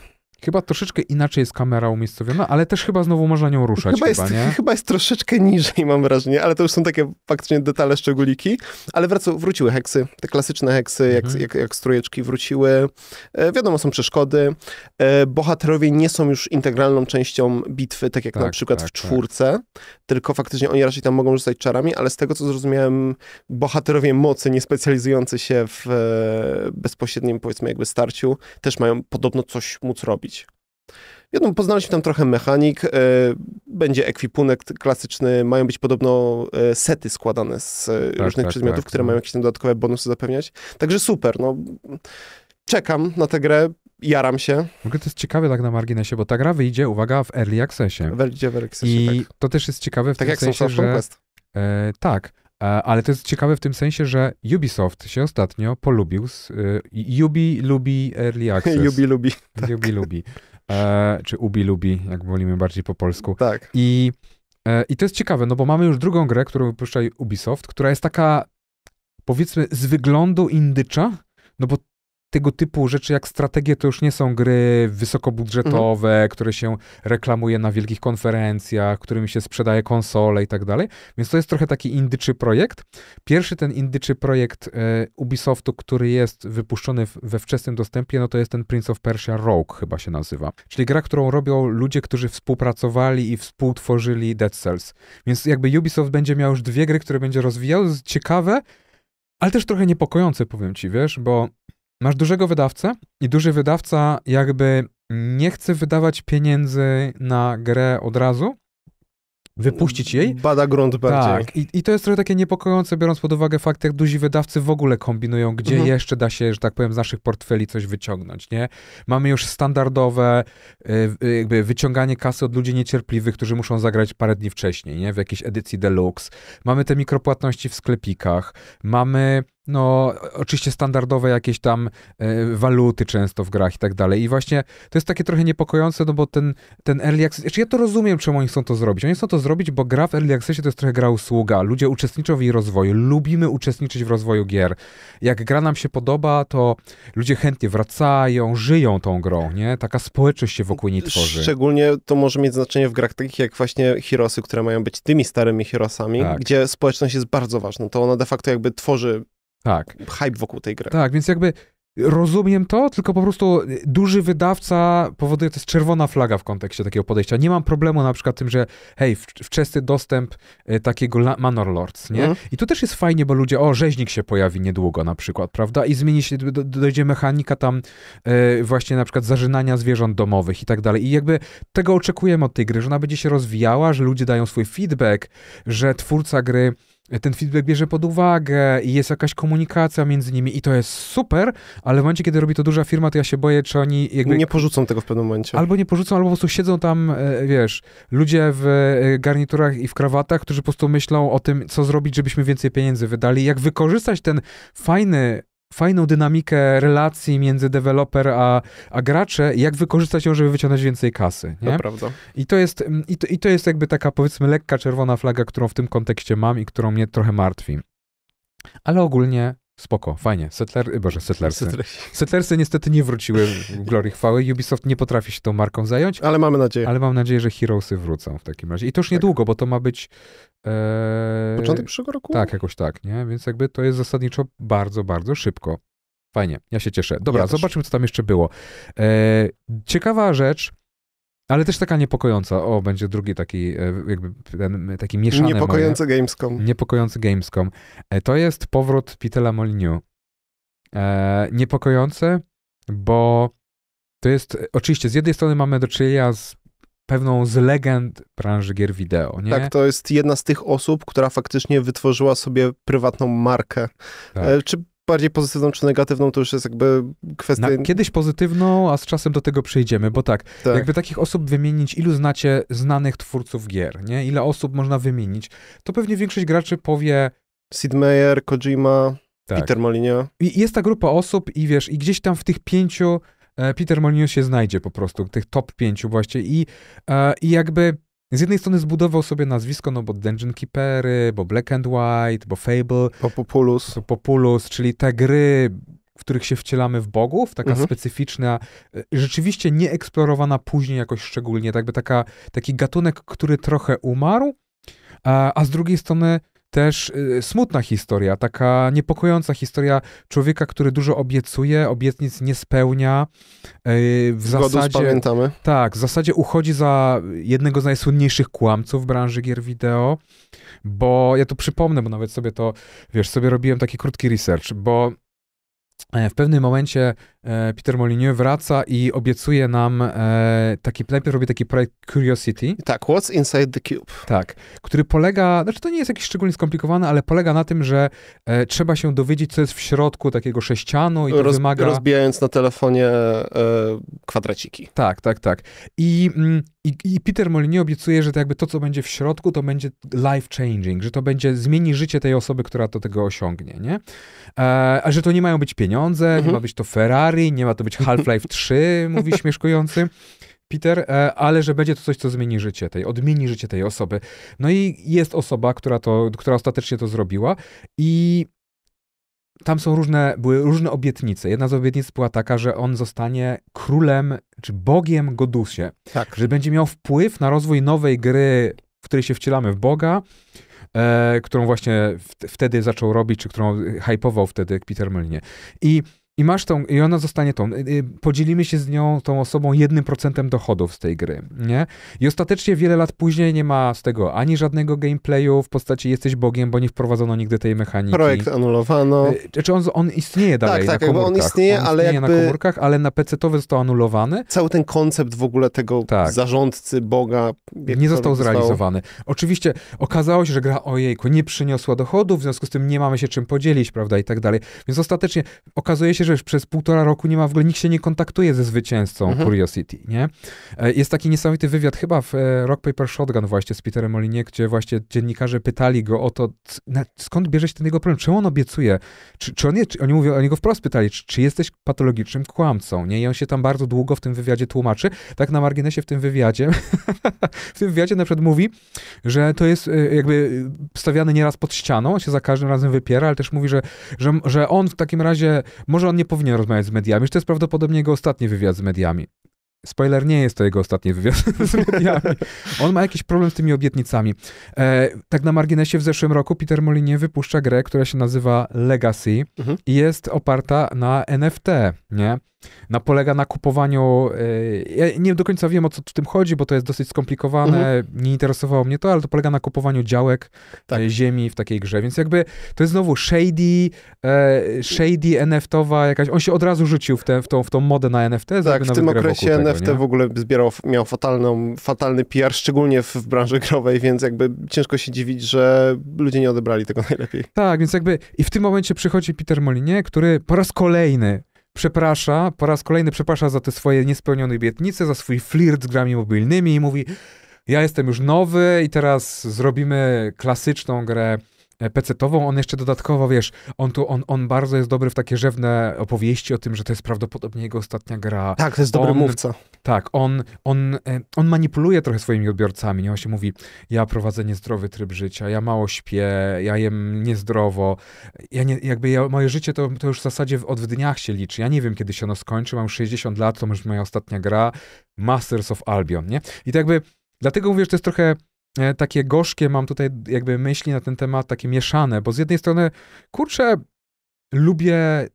Chyba troszeczkę inaczej jest kamera umiejscowiona, ale też chyba znowu można nią ruszać. Chyba, chyba, jest, nie? chyba jest troszeczkę niżej, mam wrażenie, ale to już są takie faktycznie detale, szczególiki. Ale wraca, wróciły heksy, te klasyczne heksy, jak, mhm. jak, jak strujeczki wróciły. E, wiadomo, są przeszkody. E, bohaterowie nie są już integralną częścią bitwy, tak jak tak, na przykład tak, w tak. czwórce, tak. tylko faktycznie oni raczej tam mogą rzucać czarami, ale z tego, co zrozumiałem, bohaterowie mocy, nie specjalizujący się w e, bezpośrednim, powiedzmy, jakby starciu, też mają podobno coś móc robić. Wiadomo, poznaliśmy tam trochę mechanik, e, będzie ekwipunek klasyczny, mają być podobno e, sety składane z e, tak, różnych tak, przedmiotów, tak, które tak. mają jakieś tam dodatkowe bonusy zapewniać. Także super, no. Czekam na tę grę, jaram się. W ogóle to jest ciekawe tak na marginesie, bo ta gra wyjdzie, uwaga, w Early Accessie. w Early Accessie, tak. I to też jest ciekawe w tak tym sensie, że... Quest. E, tak, ale to jest ciekawe w tym sensie, że Ubisoft się ostatnio polubił. Z, y, Ubi lubi Early Access. Ubi lubi. Tak. Ubi lubi e, czy Ubi Lubi, jak wolimy bardziej po polsku. Tak. I, e, I to jest ciekawe, no bo mamy już drugą grę, którą wypuszcza Ubisoft, która jest taka, powiedzmy, z wyglądu indycza, no bo tego typu rzeczy jak strategie to już nie są gry wysokobudżetowe, mhm. które się reklamuje na wielkich konferencjach, którymi się sprzedaje konsole i tak dalej. Więc to jest trochę taki indyczy projekt. Pierwszy ten indyczy projekt e, Ubisoftu, który jest wypuszczony w, we wczesnym dostępie, no to jest ten Prince of Persia Rogue chyba się nazywa. Czyli gra, którą robią ludzie, którzy współpracowali i współtworzyli Dead Cells. Więc jakby Ubisoft będzie miał już dwie gry, które będzie rozwijał, ciekawe, ale też trochę niepokojące, powiem ci, wiesz, bo Masz dużego wydawcę i duży wydawca jakby nie chce wydawać pieniędzy na grę od razu, wypuścić jej. Bada grunt bardziej. Tak, I, i to jest trochę takie niepokojące, biorąc pod uwagę fakt, jak duzi wydawcy w ogóle kombinują, gdzie mhm. jeszcze da się, że tak powiem, z naszych portfeli coś wyciągnąć, nie? Mamy już standardowe y, y, jakby wyciąganie kasy od ludzi niecierpliwych, którzy muszą zagrać parę dni wcześniej, nie? W jakiejś edycji deluxe. Mamy te mikropłatności w sklepikach. Mamy no, oczywiście standardowe jakieś tam e, waluty często w grach i tak dalej. I właśnie to jest takie trochę niepokojące, no bo ten, ten early access. Znaczy ja to rozumiem, czemu oni chcą to zrobić. Oni chcą to zrobić, bo gra w early accessie to jest trochę gra usługa. Ludzie uczestniczą w jej rozwoju, lubimy uczestniczyć w rozwoju gier. Jak gra nam się podoba, to ludzie chętnie wracają, żyją tą grą, nie? Taka społeczność się wokół niej tworzy. Szczególnie to może mieć znaczenie w grach takich jak właśnie Heroesy, które mają być tymi starymi Heroesami, tak. gdzie społeczność jest bardzo ważna. To ona de facto jakby tworzy tak. hype wokół tej gry. Tak, więc jakby rozumiem to, tylko po prostu duży wydawca powoduje, to jest czerwona flaga w kontekście takiego podejścia. Nie mam problemu na przykład tym, że hej, wczesny dostęp y, takiego Manor Lords, nie? Mm. I tu też jest fajnie, bo ludzie, o, rzeźnik się pojawi niedługo na przykład, prawda? I zmieni się, dojdzie mechanika tam y, właśnie na przykład zażynania zwierząt domowych i tak dalej. I jakby tego oczekujemy od tej gry, że ona będzie się rozwijała, że ludzie dają swój feedback, że twórca gry ten feedback bierze pod uwagę i jest jakaś komunikacja między nimi i to jest super, ale w momencie, kiedy robi to duża firma, to ja się boję, czy oni jakby... Nie porzucą tego w pewnym momencie. Albo nie porzucą, albo po prostu siedzą tam, e, wiesz, ludzie w e, garniturach i w krawatach, którzy po prostu myślą o tym, co zrobić, żebyśmy więcej pieniędzy wydali, jak wykorzystać ten fajny fajną dynamikę relacji między deweloper a, a gracze i jak wykorzystać ją, żeby wyciągnąć więcej kasy. Nie? To prawda. I to, jest, mm, i, to, I to jest jakby taka powiedzmy lekka czerwona flaga, którą w tym kontekście mam i którą mnie trochę martwi. Ale ogólnie Spoko, fajnie. Settler, y, boże, Settlersy. Settlersi. Settlersy niestety nie wróciły w glory chwały. Ubisoft nie potrafi się tą marką zająć. Ale mamy nadzieję. Ale mam nadzieję, że Heroesy wrócą w takim razie. I to już tak. niedługo, tak. bo to ma być Eee, Początek przyszłego roku? Tak, jakoś tak, nie? Więc jakby to jest zasadniczo bardzo, bardzo szybko. Fajnie, ja się cieszę. Dobra, ja zobaczymy, co tam jeszcze było. Eee, ciekawa rzecz, ale też taka niepokojąca. O, będzie drugi taki, e, jakby ten, taki mieszany. Niepokojący moje, Gamescom. Niepokojący Gamescom. Eee, to jest powrót Pitela Moliniu. E, niepokojące, bo to jest, oczywiście z jednej strony mamy do czynienia z pewną z legend branży gier wideo. Nie? Tak, to jest jedna z tych osób, która faktycznie wytworzyła sobie prywatną markę. Tak. E, czy bardziej pozytywną czy negatywną, to już jest jakby kwestia... Na, kiedyś pozytywną, a z czasem do tego przyjdziemy, bo tak, tak, jakby takich osób wymienić, ilu znacie znanych twórców gier, nie? Ile osób można wymienić? To pewnie większość graczy powie... Sid Meier, Kojima, tak. Peter Molinia. I jest ta grupa osób i wiesz, i gdzieś tam w tych pięciu E, Peter Molyneux się znajdzie po prostu, tych top pięciu właśnie i, e, i jakby z jednej strony zbudował sobie nazwisko, no bo Dungeon Keepery, bo Black and White, bo Fable. Bo Populus. Populus, czyli te gry, w których się wcielamy w bogów, taka mhm. specyficzna, e, rzeczywiście nieeksplorowana później jakoś szczególnie, jakby taka, taki gatunek, który trochę umarł, a, a z drugiej strony też y, smutna historia, taka niepokojąca historia człowieka, który dużo obiecuje, obietnic nie spełnia. Y, w zasadzie pamiętamy. Tak, w zasadzie uchodzi za jednego z najsłynniejszych kłamców w branży gier wideo, bo ja tu przypomnę, bo nawet sobie to, wiesz, sobie robiłem taki krótki research, bo E, w pewnym momencie e, Peter Molyneux wraca i obiecuje nam e, taki, najpierw robi taki projekt Curiosity. Tak, What's Inside the Cube. Tak, który polega, znaczy to nie jest jakiś szczególnie skomplikowany, ale polega na tym, że trzeba się dowiedzieć, co jest w środku takiego sześcianu i to Roz, wymaga... Rozbijając na telefonie kwadraciki. Tak, tak, tak. I mm, i, I, Peter Molyneux obiecuje, że to jakby to, co będzie w środku, to będzie life changing, że to będzie, zmieni życie tej osoby, która to tego osiągnie, nie? E, a że to nie mają być pieniądze, mhm. nie ma mhm. być to Ferrari, nie ma to być Half-Life 3, mówi śmieszkujący. Peter, e, ale że będzie to coś, co zmieni życie tej, odmieni życie tej osoby. No i jest osoba, która, to, która ostatecznie to zrobiła i tam są różne, były różne obietnice. Jedna z obietnic była taka, że on zostanie królem czy bogiem Godusie. Tak. Że będzie miał wpływ na rozwój nowej gry, w której się wcielamy w Boga, e, którą właśnie w, wtedy zaczął robić, czy którą hypował wtedy Peter Melinie. I i masz tą, i ona zostanie tą. Y, y, podzielimy się z nią, tą osobą, jednym procentem dochodów z tej gry, nie? I ostatecznie wiele lat później nie ma z tego ani żadnego gameplayu w postaci jesteś bogiem, bo nie wprowadzono nigdy tej mechaniki. Projekt anulowano. Y, czy on, on istnieje tak, dalej tak, tak, na komórkach? on istnieje, on ale istnieje jakby... na komórkach, ale na pc to został anulowany. Cały ten koncept w ogóle tego tak. zarządcy boga nie został zrealizowany. Oczywiście okazało się, że gra ojejku nie przyniosła dochodów, w związku z tym nie mamy się czym podzielić, prawda, i tak dalej. Więc ostatecznie okazuje się, że już przez półtora roku nie ma w ogóle, nikt się nie kontaktuje ze zwycięzcą mhm. Curiosity, nie? E, jest taki niesamowity wywiad chyba w e, Rock Paper Shotgun właśnie z Peterem Molinie, gdzie właśnie dziennikarze pytali go o to, skąd bierze się ten jego problem, czemu on obiecuje, czy, czy on jest, oni mówią oni go wprost pytali, czy, czy, jesteś patologicznym kłamcą, nie? I on się tam bardzo długo w tym wywiadzie tłumaczy, tak na marginesie w tym wywiadzie, w tym wywiadzie na przykład mówi, że to jest e, jakby stawiany nieraz pod ścianą, on się za każdym razem wypiera, ale też mówi, że, że, że on w takim razie, może on nie powinien rozmawiać z mediami, że to jest prawdopodobnie jego ostatni wywiad z mediami. Spoiler, nie jest to jego ostatni wywiad z mediami. On ma jakiś problem z tymi obietnicami. E, tak na marginesie w zeszłym roku Peter Molinie wypuszcza grę, która się nazywa Legacy mhm. i jest oparta na NFT, nie? na polega na kupowaniu. E, ja nie do końca wiem, o co tu tym chodzi, bo to jest dosyć skomplikowane. Mhm. Nie interesowało mnie to, ale to polega na kupowaniu działek e, tak. ziemi w takiej grze. Więc jakby to jest znowu shady, e, shady NFT-owa jakaś. On się od razu rzucił w, te, w, tą, w tą modę na NFT. Tak, w tym okresie tego, NFT nie? w ogóle zbierał, miał fatalną, fatalny PR, szczególnie w, w branży growej, więc jakby ciężko się dziwić, że ludzie nie odebrali tego najlepiej. Tak, więc jakby i w tym momencie przychodzi Peter Molinie, który po raz kolejny przeprasza, po raz kolejny przeprasza za te swoje niespełnione obietnice, za swój flirt z grami mobilnymi i mówi: Ja jestem już nowy i teraz zrobimy klasyczną grę E, pc on jeszcze dodatkowo, wiesz, on tu, on, on bardzo jest dobry w takie rzewne opowieści o tym, że to jest prawdopodobnie jego ostatnia gra. Tak, to jest dobry on, mówca. Tak, on, on, e, on manipuluje trochę swoimi odbiorcami, nie? On się mówi, ja prowadzę niezdrowy tryb życia, ja mało śpię, ja jem niezdrowo, ja nie, jakby ja, moje życie to, to już w zasadzie od w dniach się liczy, ja nie wiem, kiedy się ono skończy, mam 60 lat, to może moja ostatnia gra, Masters of Albion, nie? I tak jakby, dlatego mówię, że to jest trochę E, takie gorzkie mam tutaj jakby myśli na ten temat, takie mieszane, bo z jednej strony, kurczę, lubię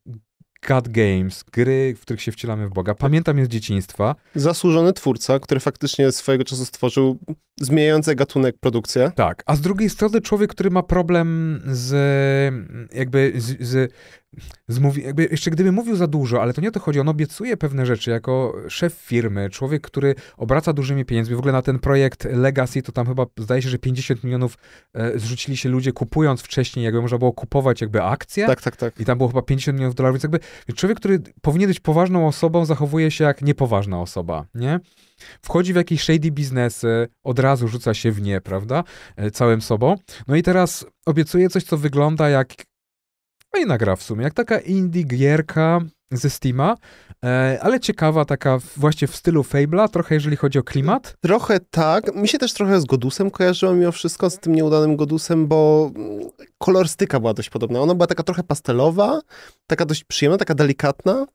God Games, gry, w których się wcielamy w Boga. Pamiętam je z dzieciństwa. Zasłużony twórca, który faktycznie swojego czasu stworzył zmieniające gatunek produkcję. Tak, a z drugiej strony człowiek, który ma problem z jakby z, z, z mówi, jakby jeszcze gdyby mówił za dużo, ale to nie o to chodzi, on obiecuje pewne rzeczy jako szef firmy, człowiek, który obraca dużymi pieniędzmi. W ogóle na ten projekt Legacy to tam chyba zdaje się, że 50 milionów e, zrzucili się ludzie kupując wcześniej, jakby można było kupować jakby akcje. Tak, tak, tak. I tam było chyba 50 milionów dolarów, więc jakby człowiek, który powinien być poważną osobą, zachowuje się jak niepoważna osoba, nie? Wchodzi w jakieś shady biznesy, od razu rzuca się w nie, prawda? E, całym sobą. No i teraz obiecuje coś, co wygląda jak no i nagra w sumie, jak taka indie gierka ze Steama, e, ale ciekawa taka właśnie w stylu Fable'a, trochę jeżeli chodzi o klimat. Trochę tak. Mi się też trochę z Godusem kojarzyło mimo wszystko, z tym nieudanym Godusem, bo mm, kolorystyka była dość podobna. Ona była taka trochę pastelowa, taka dość przyjemna, taka delikatna,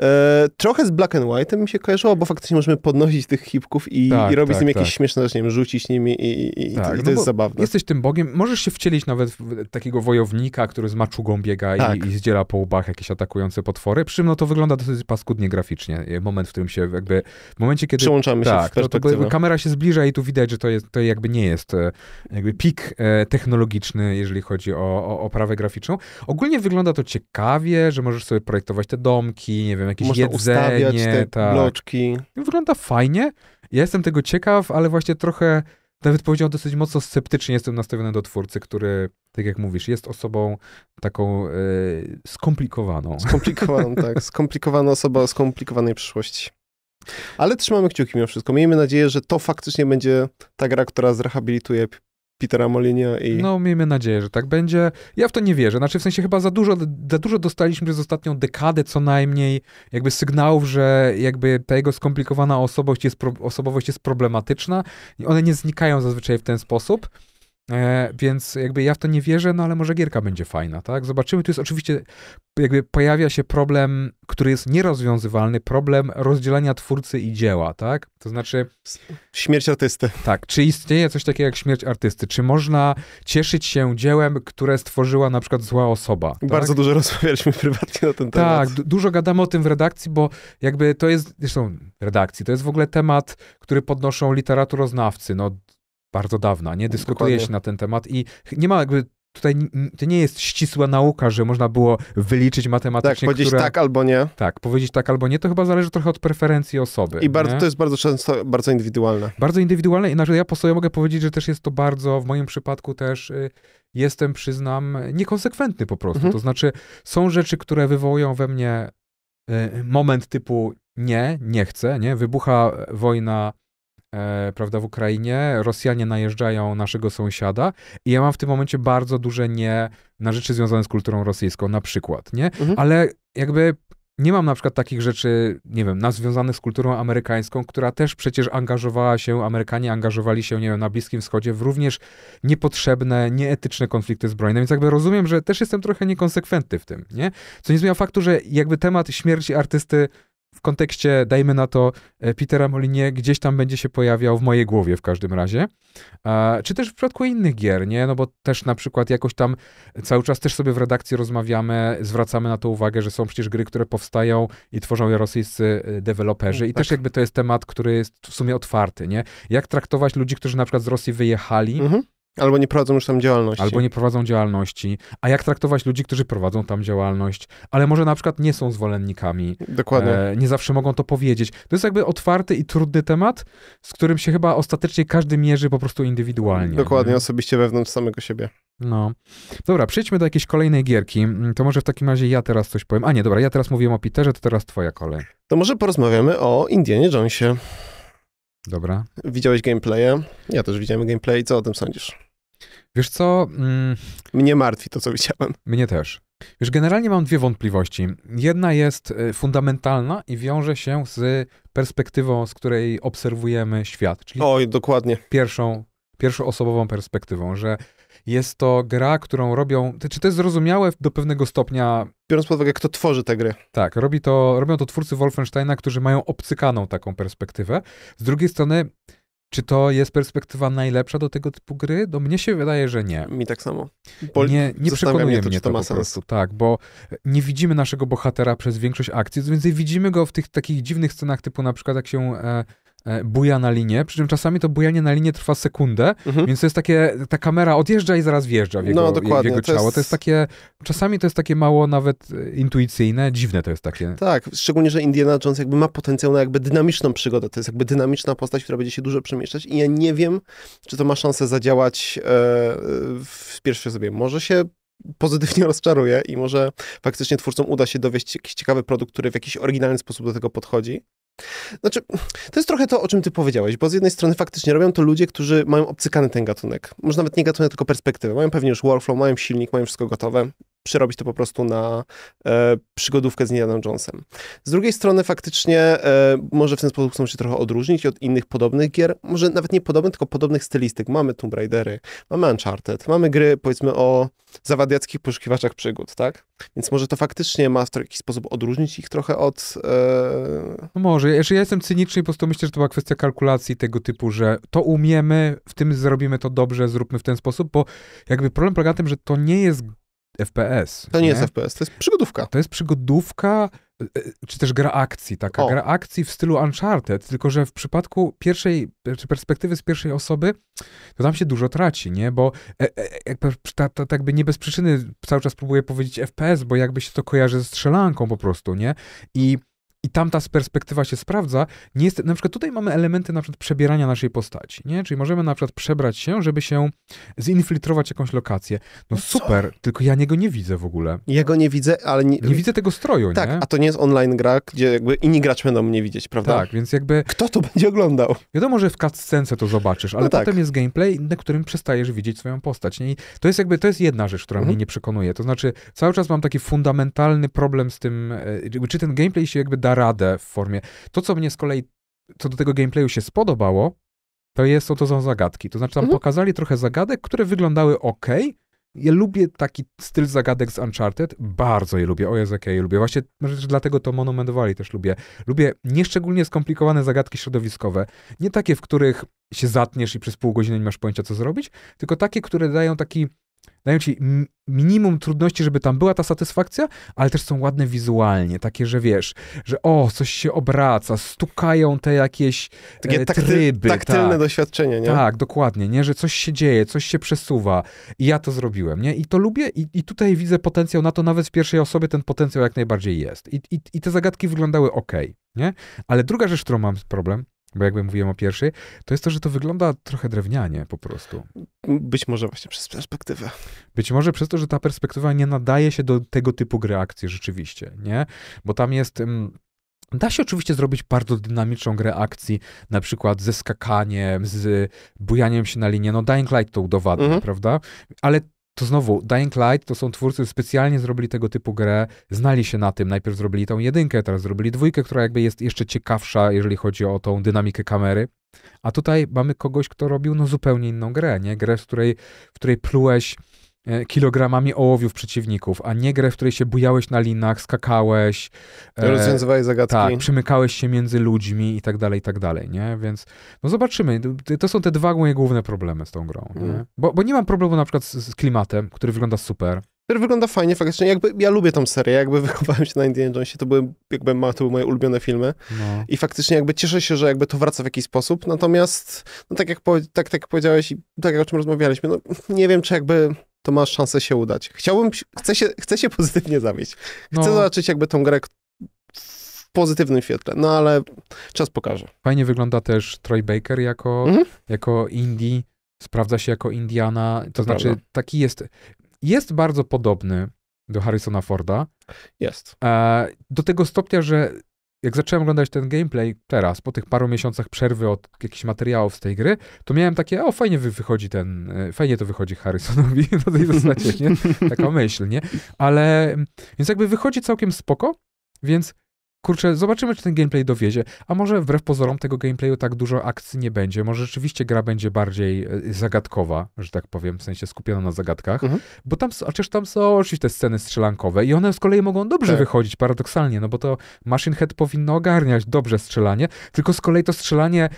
E, trochę z Black and White mi się kojarzyło, bo faktycznie możemy podnosić tych hipków i, tak, i robić tak, z nimi jakieś tak. śmieszne rzeczy, nie wiem, rzucić nimi i, i, tak, i to no jest zabawne. Jesteś tym bogiem, możesz się wcielić nawet w takiego wojownika, który z maczugą biega i, tak. i zdziela po łbach jakieś atakujące potwory, przy czym no to wygląda dosyć paskudnie graficznie. E, moment, w którym się jakby, w momencie kiedy... Przełączamy się w tak, to, to, kamera się zbliża i tu widać, że to, jest, to jakby nie jest e, jakby pik e, technologiczny, jeżeli chodzi o, o oprawę graficzną. Ogólnie wygląda to ciekawie, że możesz sobie projektować te domki, nie wiem, wiem, jakieś Można jedzenie. ustawiać te tak. bloczki. No, wygląda fajnie. Ja jestem tego ciekaw, ale właśnie trochę, nawet powiedział dosyć mocno sceptycznie jestem nastawiony do twórcy, który, tak jak mówisz, jest osobą taką e, skomplikowaną. Skomplikowaną, tak. Skomplikowana osoba o skomplikowanej przyszłości. Ale trzymamy kciuki mimo wszystko. Miejmy nadzieję, że to faktycznie będzie ta gra, która zrehabilituje Petera Molinia i... No, miejmy nadzieję, że tak będzie. Ja w to nie wierzę. Znaczy, w sensie chyba za dużo, za dużo dostaliśmy przez ostatnią dekadę co najmniej jakby sygnałów, że jakby ta jego skomplikowana osobowość jest, osobowość jest problematyczna i one nie znikają zazwyczaj w ten sposób. E, więc jakby ja w to nie wierzę, no ale może gierka będzie fajna, tak? Zobaczymy. Tu jest oczywiście, jakby pojawia się problem, który jest nierozwiązywalny, problem rozdzielania twórcy i dzieła, tak? To znaczy... Śmierć artysty. Tak. Czy istnieje coś takiego jak śmierć artysty? Czy można cieszyć się dziełem, które stworzyła na przykład zła osoba? Tak? Bardzo dużo rozmawialiśmy prywatnie na ten temat. Tak, dużo gadamy o tym w redakcji, bo jakby to jest, zresztą redakcji, to jest w ogóle temat, który podnoszą literaturoznawcy, no bardzo dawna, nie? Dyskutuje Dokładnie. się na ten temat i nie ma jakby tutaj to nie jest ścisła nauka, że można było wyliczyć matematycznie, Tak, powiedzieć które, tak albo nie. Tak, powiedzieć tak albo nie, to chyba zależy trochę od preferencji osoby. I bardzo, to jest bardzo często, bardzo indywidualne. Bardzo indywidualne i na ja po sobie mogę powiedzieć, że też jest to bardzo, w moim przypadku też y, jestem, przyznam, niekonsekwentny po prostu. Mhm. To znaczy są rzeczy, które wywołują we mnie y, moment typu nie, nie chcę, nie? Wybucha wojna e, prawda, w Ukrainie, Rosjanie najeżdżają naszego sąsiada i ja mam w tym momencie bardzo duże nie na rzeczy związane z kulturą rosyjską, na przykład, nie? Mhm. Ale jakby nie mam na przykład takich rzeczy, nie wiem, na związanych z kulturą amerykańską, która też przecież angażowała się, Amerykanie angażowali się, nie wiem, na Bliskim Wschodzie w również niepotrzebne, nieetyczne konflikty zbrojne, więc jakby rozumiem, że też jestem trochę niekonsekwentny w tym, nie? Co nie zmienia faktu, że jakby temat śmierci artysty w kontekście, dajmy na to, e, Petera Molinie gdzieś tam będzie się pojawiał w mojej głowie w każdym razie. Czy też w przypadku innych gier, nie? No bo też na przykład jakoś tam cały czas też sobie w redakcji rozmawiamy, zwracamy na to uwagę, że są przecież gry, które powstają i tworzą rosyjscy e, deweloperzy tak, i tak. też jakby to jest temat, który jest w sumie otwarty, nie? Jak traktować ludzi, którzy na przykład z Rosji wyjechali mhm Albo nie prowadzą już tam działalności. Albo nie prowadzą działalności. A jak traktować ludzi, którzy prowadzą tam działalność, ale może na przykład nie są zwolennikami. Dokładnie. E, nie zawsze mogą to powiedzieć. To jest jakby otwarty i trudny temat, z którym się chyba ostatecznie każdy mierzy po prostu indywidualnie. Dokładnie, nie? osobiście wewnątrz samego siebie. No. Dobra, przejdźmy do jakiejś kolejnej gierki. Mm, to może w takim razie ja teraz coś powiem. A nie, dobra, ja teraz mówiłem o Peterze, to teraz twoja kolej. To może porozmawiamy o Indianie Jonesie. Dobra. Widziałeś gameplaye? Ja też widziałem gameplay. Co o tym sądzisz? Wiesz co? Mm, mnie martwi to, co widziałem. Mnie też. Wiesz, generalnie mam dwie wątpliwości. Jedna jest y, fundamentalna i wiąże się z perspektywą, z której obserwujemy świat. Czyli Oj, dokładnie. Pierwszą, pierwszoosobową perspektywą, że jest to gra, którą robią. Czy to jest zrozumiałe do pewnego stopnia? Biorąc pod uwagę, kto tworzy tę grę. Tak, robi to, robią to twórcy Wolfensteina, którzy mają obcykaną taką perspektywę. Z drugiej strony czy to jest perspektywa najlepsza do tego typu gry? Do no, mnie się wydaje, że nie. Mi tak samo. Bo nie nie przekonuje mnie to, to, to ma po sens. prostu, tak, bo e, nie widzimy naszego bohatera przez większość akcji, więc widzimy go w tych takich dziwnych scenach, typu na przykład jak się e, E, buja na linię, przy czym czasami to bujanie na linię trwa sekundę, mhm. więc to jest takie, ta kamera odjeżdża i zaraz wjeżdża w no, jego, no, dokładnie. W jego ciało. To jest... to jest... takie, czasami to jest takie mało nawet e, intuicyjne, dziwne to jest takie. Tak, szczególnie, że Indiana Jones jakby ma potencjał na jakby dynamiczną przygodę, to jest jakby dynamiczna postać, która będzie się dużo przemieszczać i ja nie wiem, czy to ma szansę zadziałać e, w pierwszej sobie. Może się pozytywnie rozczaruje i może faktycznie twórcom uda się dowieść jakiś ciekawy produkt, który w jakiś oryginalny sposób do tego podchodzi. Znaczy, to jest trochę to, o czym ty powiedziałeś, bo z jednej strony faktycznie robią to ludzie, którzy mają obcykany ten gatunek. Może nawet nie gatunek, tylko perspektywę. Mają pewnie już workflow, mają silnik, mają wszystko gotowe przerobić to po prostu na e, przygodówkę z Indiana Jonesem. Z drugiej strony faktycznie e, może w ten sposób chcą się trochę odróżnić od innych podobnych gier, może nawet nie podobnych, tylko podobnych stylistyk. Mamy Tomb Raidery, mamy Uncharted, mamy gry powiedzmy o zawadiackich poszukiwaczach przygód, tak? Więc może to faktycznie ma w jakiś sposób odróżnić ich trochę od... E... No może, jeżeli ja jestem cyniczny, po prostu myślę, że to była kwestia kalkulacji tego typu, że to umiemy, w tym zrobimy to dobrze, zróbmy w ten sposób, bo jakby problem polega na tym, że to nie jest FPS. To nie, nie, jest FPS, to jest przygodówka. To jest przygodówka, e, czy też gra akcji, taka o. gra akcji w stylu Uncharted, tylko że w przypadku pierwszej, czy perspektywy z pierwszej osoby, to tam się dużo traci, nie? Bo e, e, jakby, ta, ta, tak jakby nie bez przyczyny cały czas próbuję powiedzieć FPS, bo jakby się to kojarzy z strzelanką po prostu, nie? I i tamta perspektywa się sprawdza, nie jest, na przykład tutaj mamy elementy na przykład przebierania naszej postaci, nie? Czyli możemy na przykład przebrać się, żeby się zinfiltrować jakąś lokację. No, no super, co? tylko ja niego nie widzę w ogóle. Ja go nie widzę, ale... Nie, nie widzę tego stroju, tak, nie? a to nie jest online gra, gdzie jakby inni gracze będą mnie widzieć, prawda? Tak, więc jakby... Kto to będzie oglądał? Wiadomo, że w cutscence to zobaczysz, ale no tak. potem jest gameplay, na którym przestajesz widzieć swoją postać, nie? I to jest jakby, to jest jedna rzecz, która mhm. mnie nie przekonuje. To znaczy, cały czas mam taki fundamentalny problem z tym, e, czy ten gameplay się jakby da radę w formie. To, co mnie z kolei, co do tego gameplayu się spodobało, to jest to, to są zagadki. To znaczy, tam mhm. pokazali trochę zagadek, które wyglądały ok. Ja lubię taki styl zagadek z Uncharted. Bardzo je lubię. O Jezu, jakie je lubię. Właśnie może no, też dlatego to Monument Valley też lubię. Lubię nieszczególnie skomplikowane zagadki środowiskowe. Nie takie, w których się zatniesz i przez pół godziny nie masz pojęcia, co zrobić, tylko takie, które dają taki dają ci minimum trudności, żeby tam była ta satysfakcja, ale też są ładne wizualnie, takie, że wiesz, że o, coś się obraca, stukają te jakieś takie e, takty, tryby. Taktylne tak. doświadczenie, nie? Tak, dokładnie, nie? Że coś się dzieje, coś się przesuwa i ja to zrobiłem, nie? I to lubię i, i tutaj widzę potencjał na to, nawet w pierwszej osobie ten potencjał jak najbardziej jest. I, i, i te zagadki wyglądały ok, nie? Ale druga rzecz, którą mam problem, bo jakby mówiłem o pierwszej, to jest to, że to wygląda trochę drewnianie po prostu. Być może właśnie przez perspektywę. Być może przez to, że ta perspektywa nie nadaje się do tego typu gry akcji rzeczywiście, nie? Bo tam jest... Mm, da się oczywiście zrobić bardzo dynamiczną grę akcji, na przykład ze skakaniem, z bujaniem się na linię. No Dying Light to udowadnia, mhm. prawda? Ale to znowu Dying Light to są twórcy specjalnie zrobili tego typu grę, znali się na tym. Najpierw zrobili tą jedynkę, teraz zrobili dwójkę, która jakby jest jeszcze ciekawsza, jeżeli chodzi o tą dynamikę kamery. A tutaj mamy kogoś, kto robił no zupełnie inną grę, nie? Grę, w której, w której plułeś E, kilogramami ołowiów przeciwników, a nie grę, w której się bujałeś na linach, skakałeś, e, rozwiązywałeś zagadki, tak, przemykałeś się między ludźmi i tak dalej, i tak dalej, nie? Więc no zobaczymy. To są te dwa moje główne problemy z tą grą, mm. nie? Mhm. Bo, bo nie mam problemu na przykład z, z klimatem, który wygląda super który wygląda fajnie faktycznie. Jakby, ja lubię tą serię, jakby wychowałem się na Indiana Jonesie, to były, jakby, to były moje ulubione filmy. No. I faktycznie jakby cieszę się, że jakby to wraca w jakiś sposób, natomiast no tak, jak, po, tak, tak jak powiedziałeś i tak jak o czym rozmawialiśmy, no nie wiem, czy jakby to masz szansę się udać. Chciałbym, chcę się, chcę się pozytywnie zawieść. Chcę no. zobaczyć jakby tą grę w pozytywnym świetle, no ale czas pokaże. Fajnie wygląda też Troy Baker jako, mhm. jako indie, sprawdza się jako Indiana, to, to znaczy prawda. taki jest, jest bardzo podobny do Harrisona Forda. Jest. E, do tego stopnia, że jak zacząłem oglądać ten gameplay teraz, po tych paru miesiącach przerwy od jakichś materiałów z tej gry, to miałem takie, o fajnie wychodzi ten, e, fajnie to wychodzi Harrisonowi na tej zasadzie, nie? Taka myśl, nie? Ale, więc jakby wychodzi całkiem spoko, więc kurczę, zobaczymy, czy ten gameplay dowiezie. A może wbrew pozorom tego gameplayu tak dużo akcji nie będzie. Może rzeczywiście gra będzie bardziej e, zagadkowa, że tak powiem, w sensie skupiona na zagadkach. Mhm. Bo tam, chociaż tam są oczywiście te sceny strzelankowe i one z kolei mogą dobrze tak. wychodzić, paradoksalnie, no bo to Machine Head powinno ogarniać dobrze strzelanie, tylko z kolei to strzelanie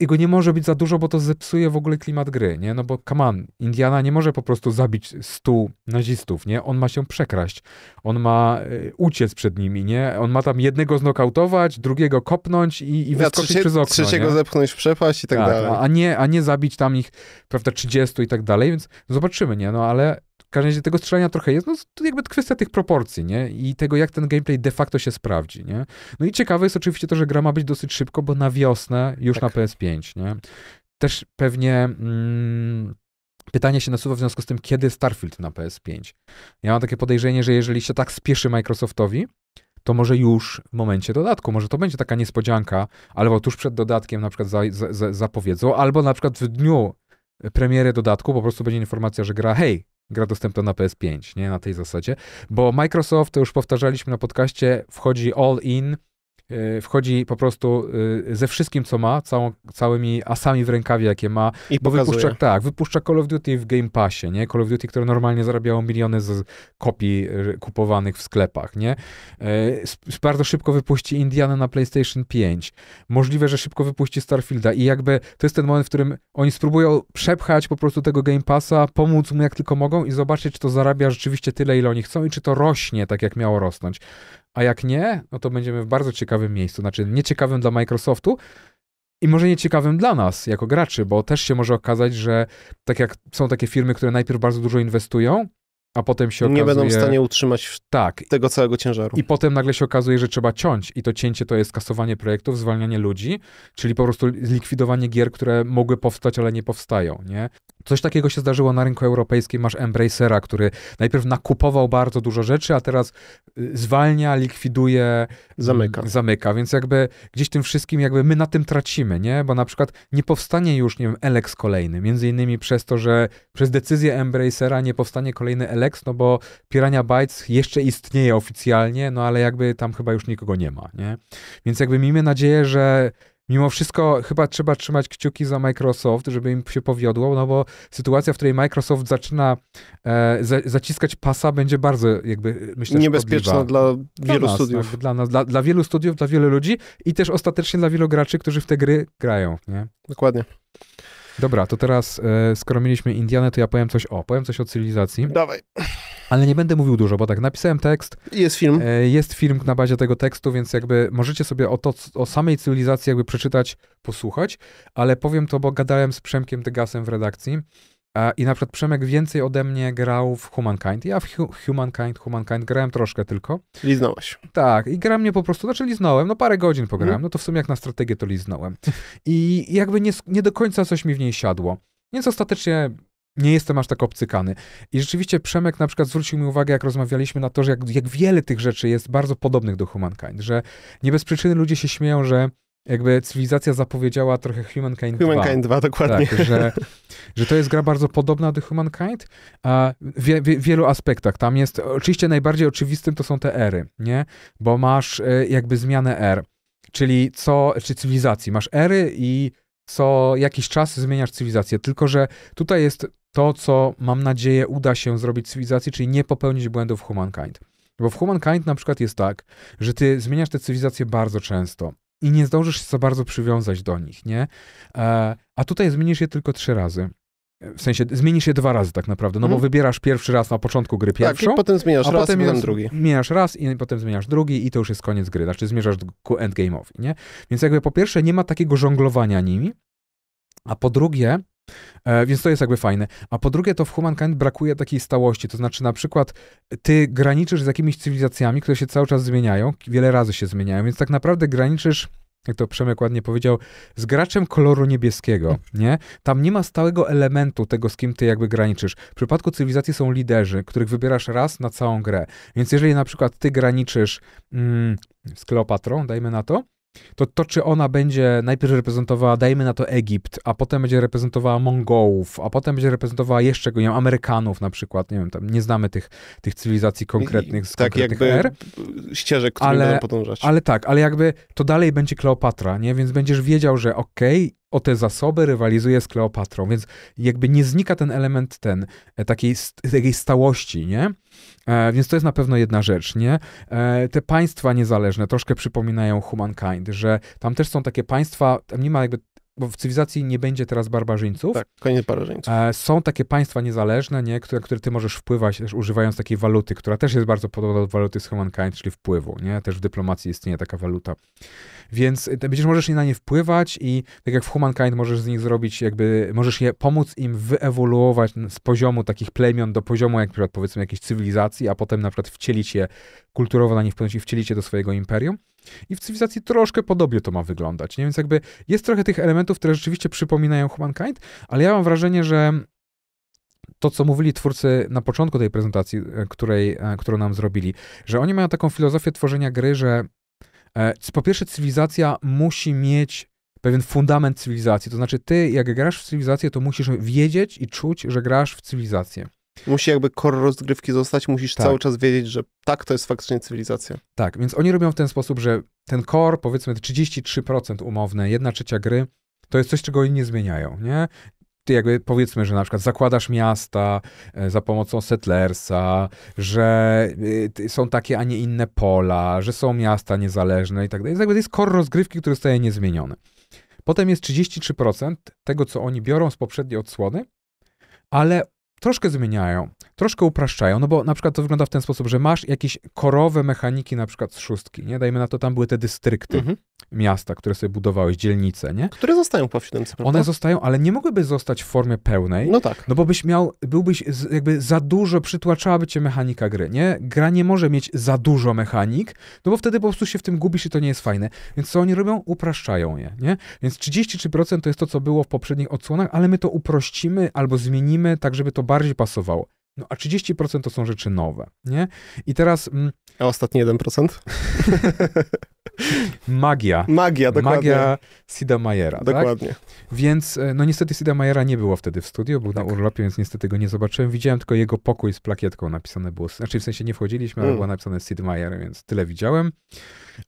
jego nie może być za dużo, bo to zepsuje w ogóle klimat gry, nie? No bo come on, Indiana nie może po prostu zabić stu nazistów, nie? On ma się przekraść, on ma y, uciec przed nimi, nie? On ma tam jednego znokautować, drugiego kopnąć i, i wyskoczyć trzecie, przez okno, Trzeciego nie? zepchnąć w przepaść i tak, tak dalej. A, no, a, nie, a nie zabić tam ich, prawda, 30 i tak dalej, więc zobaczymy, nie? No ale w każdym razie tego strzelania trochę jest, no to jakby kwestia tych proporcji, nie? I tego, jak ten gameplay de facto się sprawdzi, nie? No i ciekawe jest oczywiście to, że gra ma być dosyć szybko, bo na wiosnę już tak. na PS5, nie? Też pewnie... Mm, Pytanie się nasuwa w związku z tym, kiedy Starfield na PS5. Ja mam takie podejrzenie, że jeżeli się tak spieszy Microsoftowi, to może już w momencie dodatku, może to będzie taka niespodzianka, albo tuż przed dodatkiem na przykład za, za, zapowiedzą, albo na przykład w dniu premiery dodatku po prostu będzie informacja, że gra, hej, gra dostępna na PS5, nie? Na tej zasadzie. Bo Microsoft, to już powtarzaliśmy na podcaście, wchodzi all in Y, wchodzi po prostu y, ze wszystkim, co ma, całą, całymi asami w rękawie, jakie ma. I bo wypuszcza, tak, wypuszcza Call of Duty w Game Passie, nie? Call of Duty, które normalnie zarabiało miliony z kopii y, kupowanych w sklepach, nie? Bardzo szybko wypuści Indiana na PlayStation 5. Możliwe, że szybko wypuści Starfielda i jakby to jest ten moment, w którym oni spróbują przepchać po prostu tego Game Passa, pomóc mu jak tylko mogą i zobaczyć, czy to zarabia rzeczywiście tyle, ile oni chcą i czy to rośnie tak, jak miało rosnąć a jak nie, no to będziemy w bardzo ciekawym miejscu. Znaczy, nieciekawym dla Microsoftu, i może nieciekawym dla nas jako graczy, bo też się może okazać, że tak jak są takie firmy, które najpierw bardzo dużo inwestują, a potem się okazuje... Nie będą w stanie utrzymać tak. tego całego ciężaru. I potem nagle się okazuje, że trzeba ciąć i to cięcie to jest kasowanie projektów, zwalnianie ludzi, czyli po prostu likwidowanie gier, które mogły powstać, ale nie powstają, nie? Coś takiego się zdarzyło na rynku europejskim. Masz Embracera, który najpierw nakupował bardzo dużo rzeczy, a teraz y, zwalnia, likwiduje, mm, zamyka. zamyka. Więc jakby gdzieś tym wszystkim jakby my na tym tracimy, nie? Bo na przykład nie powstanie już, nie wiem, Elex kolejny, między innymi przez to, że przez decyzję Embracera nie powstanie kolejny Elex Lex, no bo Pirania Bytes jeszcze istnieje oficjalnie, no ale jakby tam chyba już nikogo nie ma, nie? Więc jakby miejmy nadzieję, że mimo wszystko chyba trzeba trzymać kciuki za Microsoft, żeby im się powiodło, no bo sytuacja, w której Microsoft zaczyna e, za, zaciskać pasa, będzie bardzo jakby, e, myślę, Niebezpieczna dla, dla wielu nas, studiów. Tak, dla, nas, dla, dla wielu studiów, dla wielu ludzi i też ostatecznie dla wielu graczy, którzy w te gry grają, nie? Dokładnie. Dobra, to teraz e, skoro mieliśmy Indianę, to ja powiem coś o, powiem coś o cywilizacji. Dawaj. Ale nie będę mówił dużo, bo tak, napisałem tekst. Jest film. E, jest film na bazie tego tekstu, więc jakby możecie sobie o, to, o samej cywilizacji jakby przeczytać, posłuchać, ale powiem to, bo gadałem z Przemkiem Degasem w redakcji i na przykład Przemek więcej ode mnie grał w Humankind. Ja w Humankind, Humankind grałem troszkę tylko. Liznąłeś. Tak, i gra mnie po prostu, znaczy liznąłem, no parę godzin pograłem, mm. no to w sumie jak na strategię to liznąłem. I jakby nie, nie do końca coś mi w niej siadło. Więc ostatecznie nie jestem aż tak obcykany. I rzeczywiście Przemek na przykład zwrócił mi uwagę, jak rozmawialiśmy na to, że jak, jak wiele tych rzeczy jest bardzo podobnych do Humankind, że nie bez przyczyny ludzie się śmieją, że jakby cywilizacja zapowiedziała trochę Humankind, Humankind 2. 2 dokładnie. Tak, że, że to jest gra bardzo podobna do Humankind a w, w wielu aspektach. Tam jest, oczywiście najbardziej oczywistym to są te ery, nie? Bo masz e, jakby zmianę er, czyli co, czy cywilizacji. Masz ery i co jakiś czas zmieniasz cywilizację. Tylko, że tutaj jest to, co mam nadzieję uda się zrobić cywilizacji, czyli nie popełnić błędów Humankind. Bo w Humankind na przykład jest tak, że ty zmieniasz tę cywilizację bardzo często i nie zdążysz się za bardzo przywiązać do nich, nie? E, a tutaj zmienisz je tylko trzy razy. E, w sensie zmienisz je dwa razy tak naprawdę, no hmm. bo mhm. wybierasz pierwszy raz na początku gry pierwszą. Tak, i potem zmieniasz a raz, potem, potem drugi. Zmieniasz raz i potem zmieniasz drugi i to już jest koniec gry, znaczy zmierzasz ku endgame'owi, nie? Więc jakby po pierwsze nie ma takiego żonglowania nimi, a po drugie E, więc to jest jakby fajne. A po drugie, to w Humankind brakuje takiej stałości. To znaczy, na przykład, ty graniczysz z jakimiś cywilizacjami, które się cały czas zmieniają, wiele razy się zmieniają, więc tak naprawdę graniczysz jak to Przemek ładnie powiedział, z graczem koloru niebieskiego, tak. nie? Tam nie ma stałego elementu tego, z kim ty jakby graniczysz. W przypadku cywilizacji są liderzy, których wybierasz raz na całą grę. Więc jeżeli na przykład ty graniczysz mm, z Kleopatrą, dajmy na to, to to, czy ona będzie najpierw reprezentowała, dajmy na to Egipt, a potem będzie reprezentowała Mongołów, a potem będzie reprezentowała jeszcze, nie wiem, Amerykanów na przykład, nie wiem, tam nie znamy tych, tych cywilizacji konkretnych, z tak konkretnych jakby er, ścieżek, które ale, podążać. Ale tak, ale jakby to dalej będzie Kleopatra, nie? Więc będziesz wiedział, że okej, okay, o te zasoby rywalizuje z Kleopatrą, więc jakby nie znika ten element ten, e, takiej, takiej stałości, nie? E, więc to jest na pewno jedna rzecz, nie? E, te państwa niezależne troszkę przypominają humankind, że tam też są takie państwa, tam nie ma jakby bo w cywilizacji nie będzie teraz barbarzyńców. Tak, koniec barbarzyńców. E, są takie państwa niezależne, nie, które, które ty możesz wpływać, też używając takiej waluty, która też jest bardzo podobna do waluty z Humankind, czyli wpływu, nie? Też w dyplomacji istnieje taka waluta. Więc e, będziesz możesz na nie wpływać i tak jak w Humankind możesz z nich zrobić jakby, możesz je pomóc im wyewoluować z poziomu takich plemion do poziomu jak powiedzmy jakiejś cywilizacji, a potem na przykład wcielić je kulturowo na nich wpłynąć i wcielić je do swojego imperium. I w cywilizacji troszkę podobnie to ma wyglądać. Nie? Więc jakby jest trochę tych elementów, które rzeczywiście przypominają Humankind, ale ja mam wrażenie, że to, co mówili twórcy na początku tej prezentacji, e, której, e, którą nam zrobili, że oni mają taką filozofię tworzenia gry, że e, po pierwsze cywilizacja musi mieć pewien fundament cywilizacji. To znaczy, ty, jak grasz w cywilizację, to musisz wiedzieć i czuć, że grasz w cywilizację. Musi jakby kor rozgrywki zostać, musisz tak. cały czas wiedzieć, że tak, to jest faktycznie cywilizacja. Tak, więc oni robią w ten sposób, że ten kor, powiedzmy 33% umowne, jedna trzecia gry, to jest coś, czego oni nie zmieniają, nie? Ty jakby powiedzmy, że na przykład zakładasz miasta e, za pomocą settlersa, że e, są takie, a nie inne pola, że są miasta niezależne i tak dalej. To jest kor rozgrywki, który zostaje niezmieniony. Potem jest 33% tego, co oni biorą z poprzedniej odsłony, ale troszkę zmieniają, troszkę upraszczają, no bo na przykład to wygląda w ten sposób, że masz jakieś korowe mechaniki na przykład z szóstki, nie? Dajmy na to, tam były te dystrykty mhm. miasta, które sobie budowałeś, dzielnice, nie? Które zostają po siódemce, prawda? One zostają, ale nie mogłyby zostać w formie pełnej. No tak. No bo byś miał, byłbyś jakby za dużo, przytłaczałaby cię mechanika gry, nie? Gra nie może mieć za dużo mechanik, no bo wtedy po prostu się w tym gubisz i to nie jest fajne. Więc co oni robią? Upraszczają je, nie? Więc 33% to jest to, co było w poprzednich odsłonach, ale my to uprościmy albo zmienimy tak, żeby to bardziej pasowało. No a 30% to są rzeczy nowe, nie? I teraz... Mm, a ostatni 1%? magia. Magia, dokładnie. Magia Sida Majera, tak? Dokładnie. Tak? Więc, e, no niestety Sida Majera nie było wtedy w studiu, był tak. na urlopie, więc niestety go nie zobaczyłem. Widziałem tylko jego pokój z plakietką napisane było, znaczy w sensie nie wchodziliśmy, mm. ale było napisane Sid Meier, więc tyle widziałem.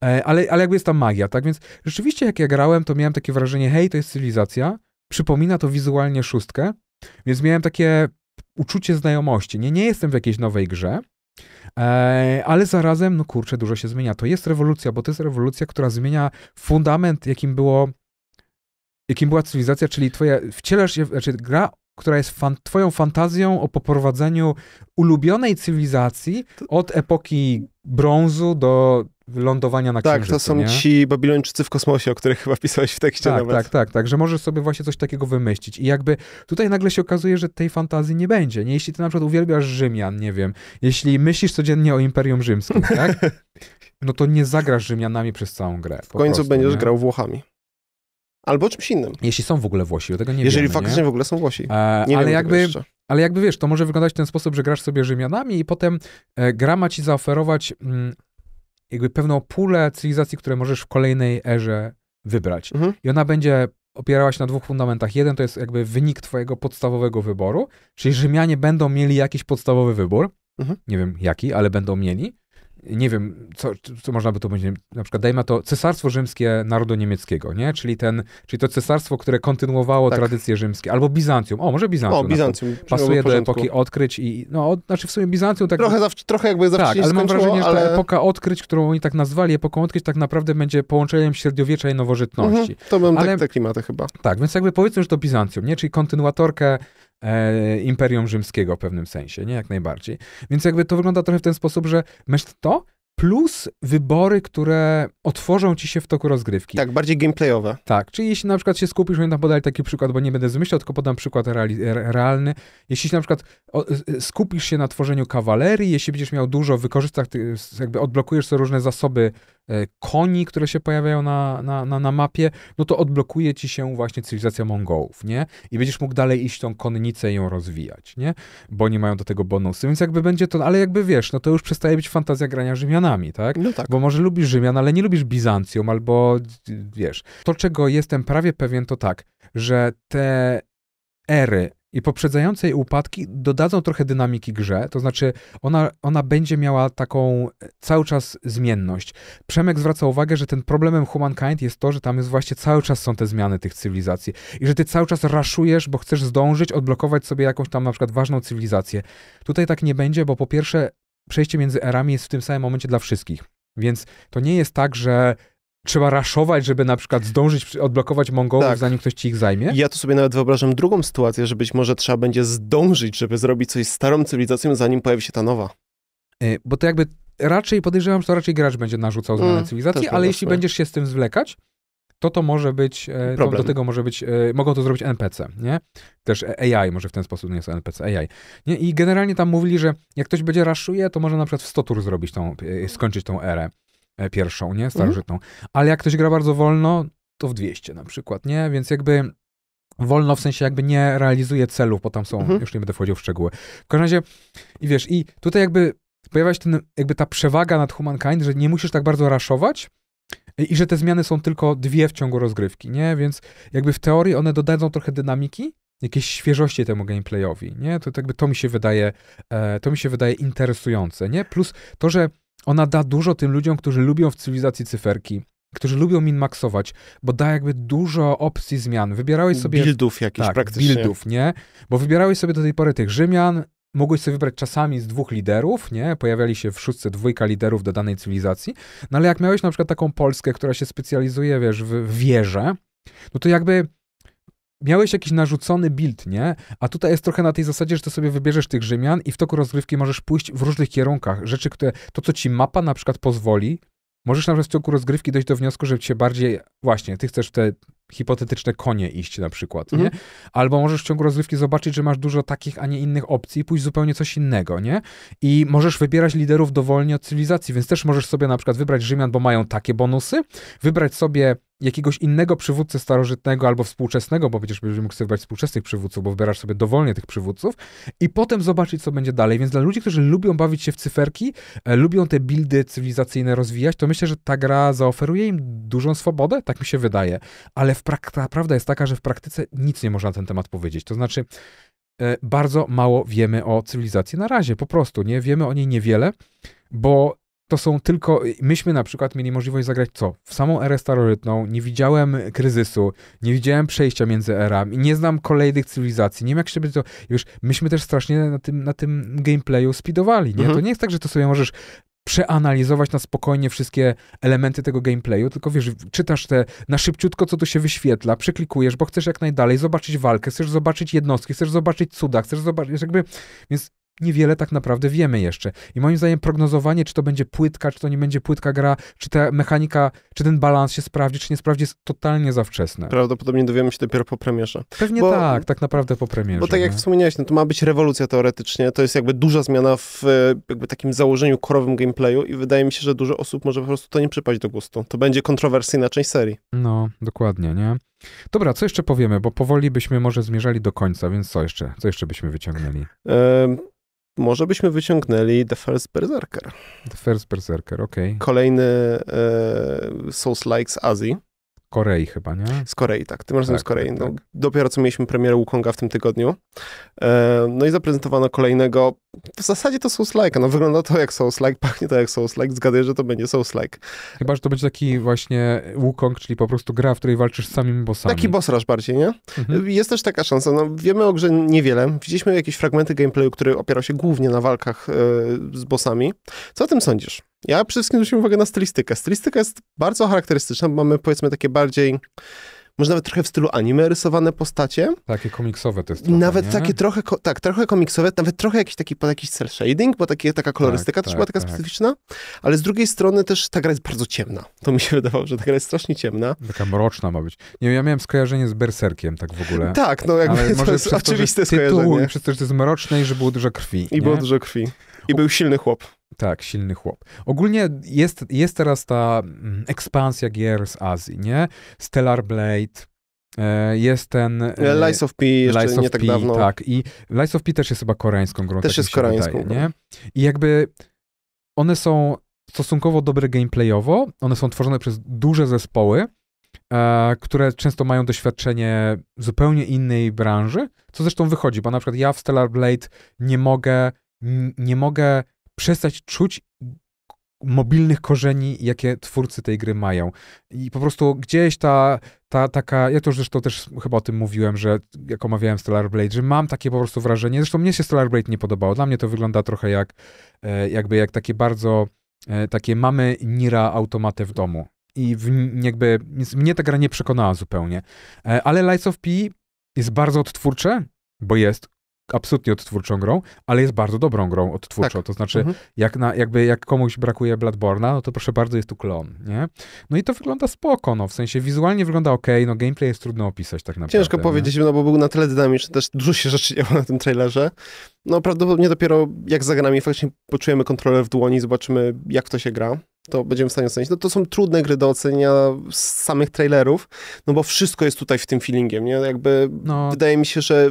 E, ale, ale jakby jest ta magia, tak? Więc rzeczywiście jak ja grałem, to miałem takie wrażenie, hej, to jest cywilizacja, przypomina to wizualnie szóstkę, więc miałem takie uczucie znajomości. Nie, nie jestem w jakiejś nowej grze, e, ale zarazem, no kurczę, dużo się zmienia. To jest rewolucja, bo to jest rewolucja, która zmienia fundament, jakim było jakim była cywilizacja, czyli twoja, wcielasz się, znaczy gra, która jest fan, twoją fantazją o poprowadzeniu ulubionej cywilizacji od epoki brązu do lądowania na tak, Księżycu. Tak, to są nie? ci Babilończycy w kosmosie, o których chyba pisałeś w tekście tak, nawet. Tak, tak, tak, że możesz sobie właśnie coś takiego wymyślić i jakby tutaj nagle się okazuje, że tej fantazji nie będzie, nie? Jeśli ty na przykład uwielbiasz Rzymian, nie wiem, jeśli myślisz codziennie o Imperium Rzymskim, tak? No to nie zagrasz Rzymianami przez całą grę. W końcu prostu, będziesz nie? grał Włochami. Albo czymś innym. Jeśli są w ogóle Włosi, o tego nie Jeżeli wiemy, faktycznie nie? w ogóle są Włosi. E, ale jakby Ale jakby wiesz, to może wyglądać w ten sposób, że grasz sobie Rzymianami i potem e, gra ma ci zaoferować mm, jakby pewną pulę cywilizacji, które możesz w kolejnej erze wybrać. Mhm. I ona będzie opierała się na dwóch fundamentach. Jeden to jest jakby wynik twojego podstawowego wyboru, czyli Rzymianie będą mieli jakiś podstawowy wybór, mhm. nie wiem jaki, ale będą mieli nie wiem, co, co można by to powiedzieć, na przykład dajmy to Cesarstwo Rzymskie Narodu Niemieckiego, nie? Czyli, ten, czyli to cesarstwo, które kontynuowało tak. tradycje rzymskie, albo Bizancjum, o może Bizancjum. O, Bizancjum. Pasuje do epoki odkryć i, no, znaczy w sumie Bizancjum tak... Trochę, zawsze, trochę jakby zawsze Tak, ale mam wrażenie, że ta epoka odkryć, którą oni tak nazwali epoką odkryć, tak naprawdę będzie połączeniem średniowiecza i nowożytności. Mhm, to będą ale, tak- te klimaty chyba. Tak, więc jakby powiedzmy, że to Bizancjum, nie? Czyli kontynuatorkę e, Imperium Rzymskiego w pewnym sensie, nie? Jak najbardziej. Więc jakby to wygląda trochę w ten sposób, że myśl to plus wybory, które otworzą ci się w toku rozgrywki. Tak, bardziej gameplayowe. Tak, czyli jeśli na przykład się skupisz, będę podać taki przykład, bo nie będę zmyślał, tylko podam przykład reali, realny. Jeśli na przykład skupisz się na tworzeniu kawalerii, jeśli będziesz miał dużo, wykorzystasz, jakby odblokujesz sobie różne zasoby E, koni, które się pojawiają na, na, na, na mapie, no to odblokuje ci się właśnie cywilizacja Mongołów, nie? I będziesz mógł dalej iść tą konnicę i ją rozwijać, nie? Bo nie mają do tego bonusy, więc jakby będzie to, ale jakby wiesz, no to już przestaje być fantazja grania Rzymianami, tak? No tak. Bo może lubisz Rzymian, ale nie lubisz Bizancjum, albo wiesz. To, czego jestem prawie pewien, to tak, że te ery i poprzedzające jej upadki dodadzą trochę dynamiki grze, to znaczy ona, ona będzie miała taką e, cały czas zmienność. Przemek zwraca uwagę, że ten problemem Humankind jest to, że tam jest właśnie cały czas są te zmiany tych cywilizacji i że ty cały czas raszujesz, bo chcesz zdążyć, odblokować sobie jakąś tam na przykład ważną cywilizację. Tutaj tak nie będzie, bo po pierwsze przejście między erami jest w tym samym momencie dla wszystkich. Więc to nie jest tak, że trzeba raszować, żeby na przykład zdążyć odblokować Mongołów, tak. zanim ktoś ci ich zajmie? Ja tu sobie nawet wyobrażam drugą sytuację, że być może trzeba będzie zdążyć, żeby zrobić coś z starą cywilizacją, zanim pojawi się ta nowa. E, bo to jakby raczej, podejrzewam, że to raczej gracz będzie narzucał zmianę mm, cywilizacji, ale jeśli będziesz się z tym zwlekać, to to może być, e, to, do tego może być, e, mogą to zrobić NPC, nie? Też AI może w ten sposób, nie jest NPC, AI. Nie? I generalnie tam mówili, że jak ktoś będzie raszuje, to może na przykład w 100 tur zrobić tą, skończyć tą erę. E, pierwszą, nie? Mhm. Starożytną. Mhm. Ale jak ktoś gra bardzo wolno, to w 200 na przykład, nie? Więc jakby wolno, w sensie jakby nie realizuje celów, bo tam są, mhm. już nie będę wchodził w szczegóły. W każdym razie, i wiesz, i tutaj jakby pojawia się ten, jakby ta przewaga nad Humankind, że nie musisz tak bardzo raszować, i że te zmiany są tylko dwie w ciągu rozgrywki, nie? Więc jakby w teorii one dodadzą trochę dynamiki, jakiejś świeżości temu gameplayowi, nie? To tak jakby to mi się wydaje, e, to mi się wydaje interesujące, nie? Plus to, że ona da dużo tym ludziom, którzy lubią w cywilizacji cyferki, którzy lubią min-maxować, bo da jakby dużo opcji zmian. Wybierałeś sobie... Buildów jakichś tak, praktycznie. buildów, nie? Bo wybierałeś sobie do tej pory tych Rzymian, mogłeś sobie wybrać czasami z dwóch liderów, nie? Pojawiali się w szóstce dwójka liderów do danej cywilizacji, no ale jak miałeś na przykład taką Polskę, która się specjalizuje, wiesz, w wierze, no to jakby miałeś jakiś narzucony build, nie? A tutaj jest trochę na tej zasadzie, że ty sobie wybierzesz tych Rzymian i w toku rozgrywki możesz pójść w różnych kierunkach. Rzeczy, które to, co ci mapa na przykład pozwoli, możesz na w toku rozgrywki dojść do wniosku, że cię bardziej, właśnie, ty chcesz w te hipotetyczne konie iść na przykład, mhm. nie? Albo możesz w ciągu rozgrywki zobaczyć, że masz dużo takich, a nie innych opcji i pójść zupełnie coś innego, nie? I możesz wybierać liderów dowolnie od cywilizacji, więc też możesz sobie na przykład wybrać Rzymian, bo mają takie bonusy, wybrać sobie jakiegoś innego przywódcę starożytnego albo współczesnego, bo przecież będziemy mógł sobie wybrać współczesnych przywódców, bo wybierasz sobie dowolnie tych przywódców i potem zobaczyć, co będzie dalej. Więc dla ludzi, którzy lubią bawić się w cyferki, e, lubią te buildy cywilizacyjne rozwijać, to myślę, że ta gra zaoferuje im dużą swobodę, tak mi się wydaje. Ale w prak- prawda jest taka, że w praktyce nic nie można na ten temat powiedzieć. To znaczy, e, bardzo mało wiemy o cywilizacji na razie, po prostu, nie? Wiemy o niej niewiele, bo to są tylko, myśmy na przykład mieli możliwość zagrać co? W samą erę starożytną, nie widziałem kryzysu, nie widziałem przejścia między erami, nie znam kolejnych cywilizacji, nie wiem jak się będzie to, już myśmy też strasznie na tym, na tym gameplayu speedowali, nie? Mhm. To nie jest tak, że to sobie możesz przeanalizować na spokojnie wszystkie elementy tego gameplayu, tylko wiesz, czytasz te na szybciutko, co tu się wyświetla, przeklikujesz, bo chcesz jak najdalej zobaczyć walkę, chcesz zobaczyć jednostki, chcesz zobaczyć cuda, chcesz zobaczyć, jakby, więc niewiele tak naprawdę wiemy jeszcze. I moim zdaniem prognozowanie, czy to będzie płytka, czy to nie będzie płytka gra, czy ta mechanika, czy ten balans się sprawdzi, czy nie sprawdzi, jest totalnie za wczesne. Prawdopodobnie dowiemy się dopiero po premierze. Pewnie bo, tak, tak naprawdę po premierze. Bo tak jak no. wspomniałeś, no to ma być rewolucja teoretycznie, to jest jakby duża zmiana w e, jakby takim założeniu korowym gameplayu i wydaje mi się, że dużo osób może po prostu to nie przypaść do gustu. To będzie kontrowersyjna część serii. No, dokładnie, nie? Dobra, co jeszcze powiemy, bo powoli byśmy może zmierzali do końca, więc co jeszcze? Co jeszcze byśmy wyciągnęli? Ehm, może byśmy wyciągnęli The First Berserker. The First Berserker, okej. Okay. Kolejny e, souls Likes Azji. Korei chyba, nie? Z Korei, tak. Tym razem tak, z Korei. Tak, no, tak. No, dopiero co mieliśmy premierę Wukonga w tym tygodniu. E, no i zaprezentowano kolejnego. W zasadzie to Souls-like. No wygląda to jak Souls-like, pachnie to jak Souls-like. Zgaduję, że to będzie Souls-like. Chyba, że to będzie taki właśnie Wukong, czyli po prostu gra, w której walczysz z samym bossami. Taki boss rush bardziej, nie? Mhm. Jest też taka szansa. No, wiemy o grze niewiele. Widzieliśmy jakieś fragmenty gameplayu, który opierał się głównie na walkach y, z bossami. Co o tym sądzisz? Ja przede wszystkim zwróciłem uwagę na stylistykę. Stylistyka jest bardzo charakterystyczna, mamy powiedzmy takie bardziej może nawet trochę w stylu anime rysowane postacie. Takie komiksowe to jest trochę, Nawet nie? takie trochę, tak, trochę komiksowe, nawet trochę jakiś taki, pod jakiś cel shading, bo taka kolorystyka tak, też tak, była taka tak. specyficzna, ale z drugiej strony też ta gra jest bardzo ciemna. To mi się wydawało, że ta gra jest strasznie ciemna. Taka mroczna ma być. Nie ja miałem skojarzenie z Berserkiem tak w ogóle. Tak, no jakby ale to może jest oczywiste to, skojarzenie. przez to, że to jest mroczne i że było dużo krwi. I nie? było dużo krwi. I był silny chłop. Tak, silny chłop. Ogólnie jest, jest teraz ta mm, ekspansja gier z Azji, nie? Stellar Blade, e, jest ten... E, Lies of P jeszcze Lies of nie tak P, tak dawno. Tak, i Lies of P też jest chyba koreańską grą. Też tak jest koreańską wydaje, nie? I jakby one są stosunkowo dobre gameplayowo, one są tworzone przez duże zespoły, e, które często mają doświadczenie zupełnie innej branży, co zresztą wychodzi, bo na przykład ja w Stellar Blade nie mogę, nie mogę przestać czuć mobilnych korzeni, jakie twórcy tej gry mają. I po prostu gdzieś ta, ta taka, ja to zresztą też chyba o tym mówiłem, że jak omawiałem Stellar Blade, że mam takie po prostu wrażenie, zresztą mnie się Stellar Blade nie podobało, dla mnie to wygląda trochę jak e, jakby jak takie bardzo, e, takie mamy Nira automatę w domu. I w, jakby mnie ta gra nie przekonała zupełnie. E, ale Lights of P jest bardzo odtwórcze, bo jest absolutnie odtwórczą grą, ale jest bardzo dobrą grą odtwórczą. Tak. To znaczy, mhm. jak, na, jakby, jak komuś brakuje Bladborna, no to proszę bardzo, jest tu klon, nie? No i to wygląda spoko, no, w sensie wizualnie wygląda ok, no gameplay jest trudno opisać tak naprawdę. Ciężko powiedzieć, no bo był na tyle dynamiczny, też dużo się rzeczy działo na tym trailerze. No prawdopodobnie dopiero jak zagramy faktycznie poczujemy kontroler w dłoni, zobaczymy jak to się gra to będziemy w stanie ocenić. No to są trudne gry do ocenia z samych trailerów, no bo wszystko jest tutaj w tym feelingiem, nie? Jakby no. wydaje mi się, że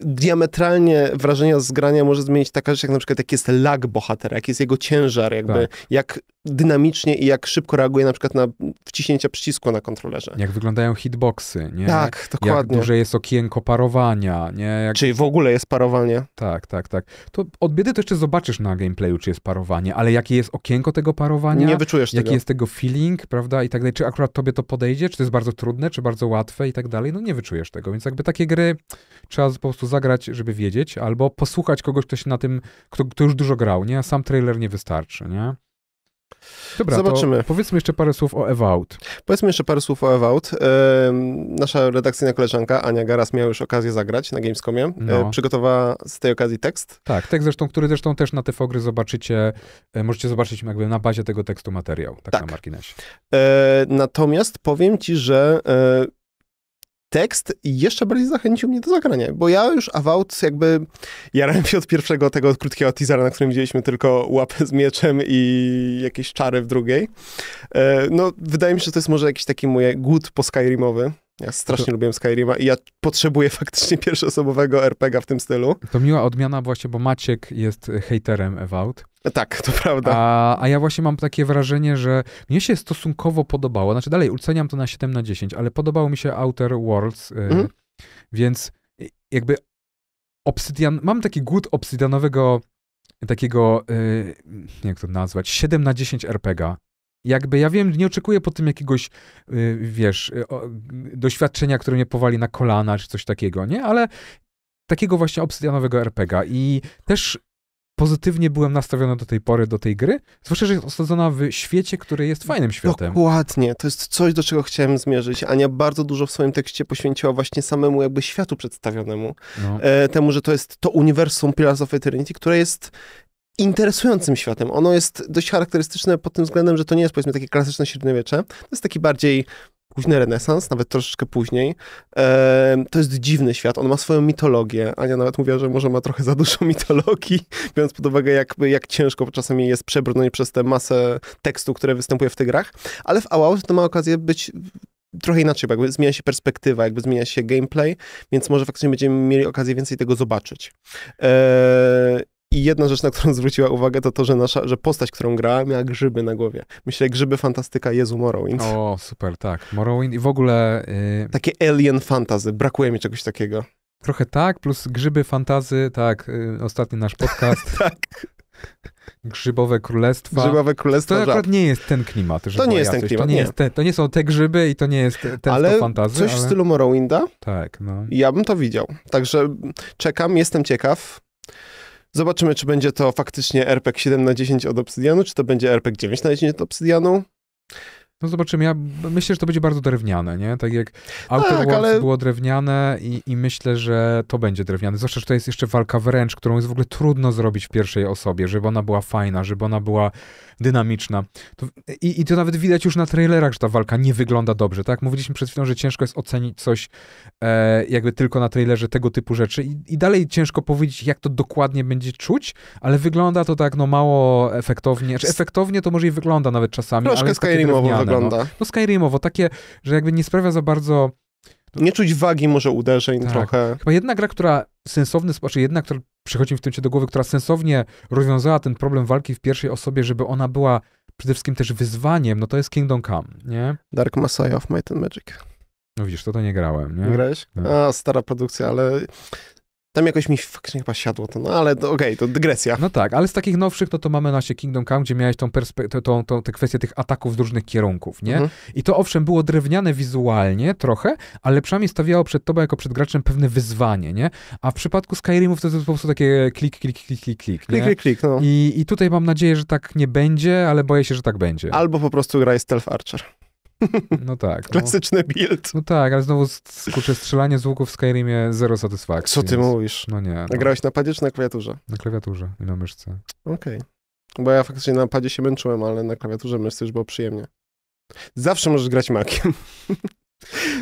diametralnie wrażenia z grania może zmienić taka rzecz, jak na przykład jak jest lag bohatera, jak jest jego ciężar, jakby tak. jak dynamicznie i jak szybko reaguje na przykład na wciśnięcia przycisku na kontrolerze. Jak wyglądają hitboxy, nie? Tak, dokładnie. Jak duże jest okienko parowania, nie? Jak... Czy w ogóle jest parowanie. Tak, tak, tak. To od biedy to jeszcze zobaczysz na gameplayu, czy jest parowanie, ale jakie jest okienko tego parowania. Nie wyczujesz Jaki tego. jest tego feeling, prawda, i tak dalej. Czy akurat tobie to podejdzie, czy to jest bardzo trudne, czy bardzo łatwe i tak dalej. No nie wyczujesz tego, więc jakby takie gry trzeba po prostu zagrać, żeby wiedzieć, albo posłuchać kogoś, kto się na tym, kto, kto już dużo grał, nie? A sam trailer nie wystarczy, nie? Dobra, Zobaczymy. Powiedzmy jeszcze parę słów o Evout. Powiedzmy jeszcze parę słów o Evout. Nasza redakcyjna koleżanka Ania Garas miała już okazję zagrać na Gamescomie. E, no. Przygotowała z tej okazji tekst. Tak, tekst zresztą, który zresztą też na te fogry zobaczycie, e, możecie zobaczyć jakby na bazie tego tekstu materiał, tak, tak. na marginesie. E, natomiast powiem ci, że tekst jeszcze bardziej zachęcił mnie do zagrania, bo ja już Avowed jakby jarałem się od pierwszego tego krótkiego teasera, na którym widzieliśmy tylko łapę z mieczem i jakieś czary w drugiej. E, no, wydaje mi się, że to jest może jakiś taki mój głód po Skyrimowy, ja strasznie to... lubiłem Skyrima i ja potrzebuję faktycznie pierwszoosobowego RPGa w tym stylu. To miła odmiana właśnie, bo Maciek jest haterem Evout. Tak, to prawda. A, a, ja właśnie mam takie wrażenie, że mnie się stosunkowo podobało, znaczy dalej uceniam to na 7 na 10, ale podobało mi się Outer Worlds, y, mhm. więc jakby obsydian, mam taki głód obsydianowego takiego, yy, jak to nazwać, 7 na 10 RPGa. Jakby ja wiem, nie oczekuję po tym jakiegoś, yy, wiesz, yy, doświadczenia, które mnie powali na kolana czy coś takiego, nie? Ale takiego właśnie obsydianowego RPG. i też pozytywnie byłem nastawiony do tej pory, do tej gry, zwłaszcza, że jest osadzona w świecie, który jest fajnym światem. Dokładnie, to jest coś, do czego chciałem zmierzyć. Ania bardzo dużo w swoim tekście poświęciła właśnie samemu jakby światu przedstawionemu. No. E, temu, że to jest to uniwersum Pillars of Eternity, które jest interesującym światem. Ono jest dość charakterystyczne pod tym względem, że to nie jest powiedzmy takie klasyczne średniowiecze. To jest taki bardziej późny renesans, nawet troszeczkę później. E, to jest dziwny świat, on ma swoją mitologię. Ania nawet mówiła, że może ma trochę za dużo mitologii, biorąc pod uwagę, jakby, jak ciężko czasami jest przebrnąć przez tę masę tekstu, które występuje w tych grach. Ale w Awaut to ma okazję być trochę inaczej, bo jakby zmienia się perspektywa, jakby zmienia się gameplay, więc może faktycznie będziemy mieli okazję więcej tego zobaczyć. E, i jedna rzecz, na którą zwróciła uwagę, to to, że, nasza, że postać, którą grała, miała grzyby na głowie. Myślę, grzyby fantastyka Jezu Morrowind. O, super, tak. Morrowind i w ogóle... Y, Takie alien fantasy, brakuje mi czegoś takiego. Trochę tak, plus grzyby fantazy, tak, y, ostatni nasz podcast. tak. Grzybowe Królestwa. Grzybowe Królestwa. To akurat nie jest ten klimat. Żeby to nie jest ten klimat. To nie, nie. Te, to nie są te grzyby i to nie jest ten ale fantazy. Coś ale coś w stylu Morrowinda? Tak, no. Ja bym to widział. Także czekam, jestem ciekaw. Zobaczymy, czy będzie to faktycznie RPG e 7 na 10 od Obsidianu, czy to będzie RPG e 9 na 10 od Obsidianu. No zobaczymy, ja myślę, że to będzie bardzo drewniane, nie? Tak jak Outer tak, ale... było drewniane i, i, myślę, że to będzie drewniane. Zwłaszcza, że to jest jeszcze walka wręcz, którą jest w ogóle trudno zrobić w pierwszej osobie, żeby ona była fajna, żeby ona była dynamiczna. To, i, I to nawet widać już na trailerach, że ta walka nie wygląda dobrze, tak? Mówiliśmy przed chwilą, że ciężko jest ocenić coś e, jakby tylko na trailerze tego typu rzeczy I, i dalej ciężko powiedzieć, jak to dokładnie będzie czuć, ale wygląda to tak no mało efektownie, czy znaczy, efektownie to może i wygląda nawet czasami, Troszkę ale Skyrimowo no. wygląda. No, no Skyrimowo, takie, że jakby nie sprawia za bardzo tak. Nie czuć wagi może uderzeń tak. trochę. Chyba jedna gra, która sensowny, znaczy jedna, która przychodzi mi w tym do głowy, która sensownie rozwiązała ten problem walki w pierwszej osobie, żeby ona była przede wszystkim też wyzwaniem, no to jest Kingdom Come, nie? Dark Messiah of Might and Magic. No widzisz, to to nie grałem, nie? Grałeś? No. A, stara produkcja, ale tam jakoś mi faktycznie chyba siadło to, no ale okej, okay, to dygresja. No tak, ale z takich nowszych, no to mamy na się Kingdom Come, gdzie miałeś tą, tą, tą, tą tę kwestię tych ataków z różnych kierunków, nie? Mhm. I to owszem było drewniane wizualnie trochę, ale przynajmniej stawiało przed tobą jako przed graczem pewne wyzwanie, nie? A w przypadku Skyrimów to, to po prostu takie klik, klik, klik, klik, klik, nie? Klik, klik, klik, no. I, I tutaj mam nadzieję, że tak nie będzie, ale boję się, że tak będzie. Albo po prostu graj Stealth Archer. No tak. No. Klasyczny no, build. No tak, ale znowu kurczę, strzelanie z łuku w Skyrimie zero satysfakcji. Co ty więc... mówisz? No nie. No. Grałeś na padzie czy na klawiaturze? Na klawiaturze i na myszce. Okej. Okay. Bo ja faktycznie na padzie się męczyłem, ale na klawiaturze myszce już było przyjemnie. Zawsze możesz grać makiem.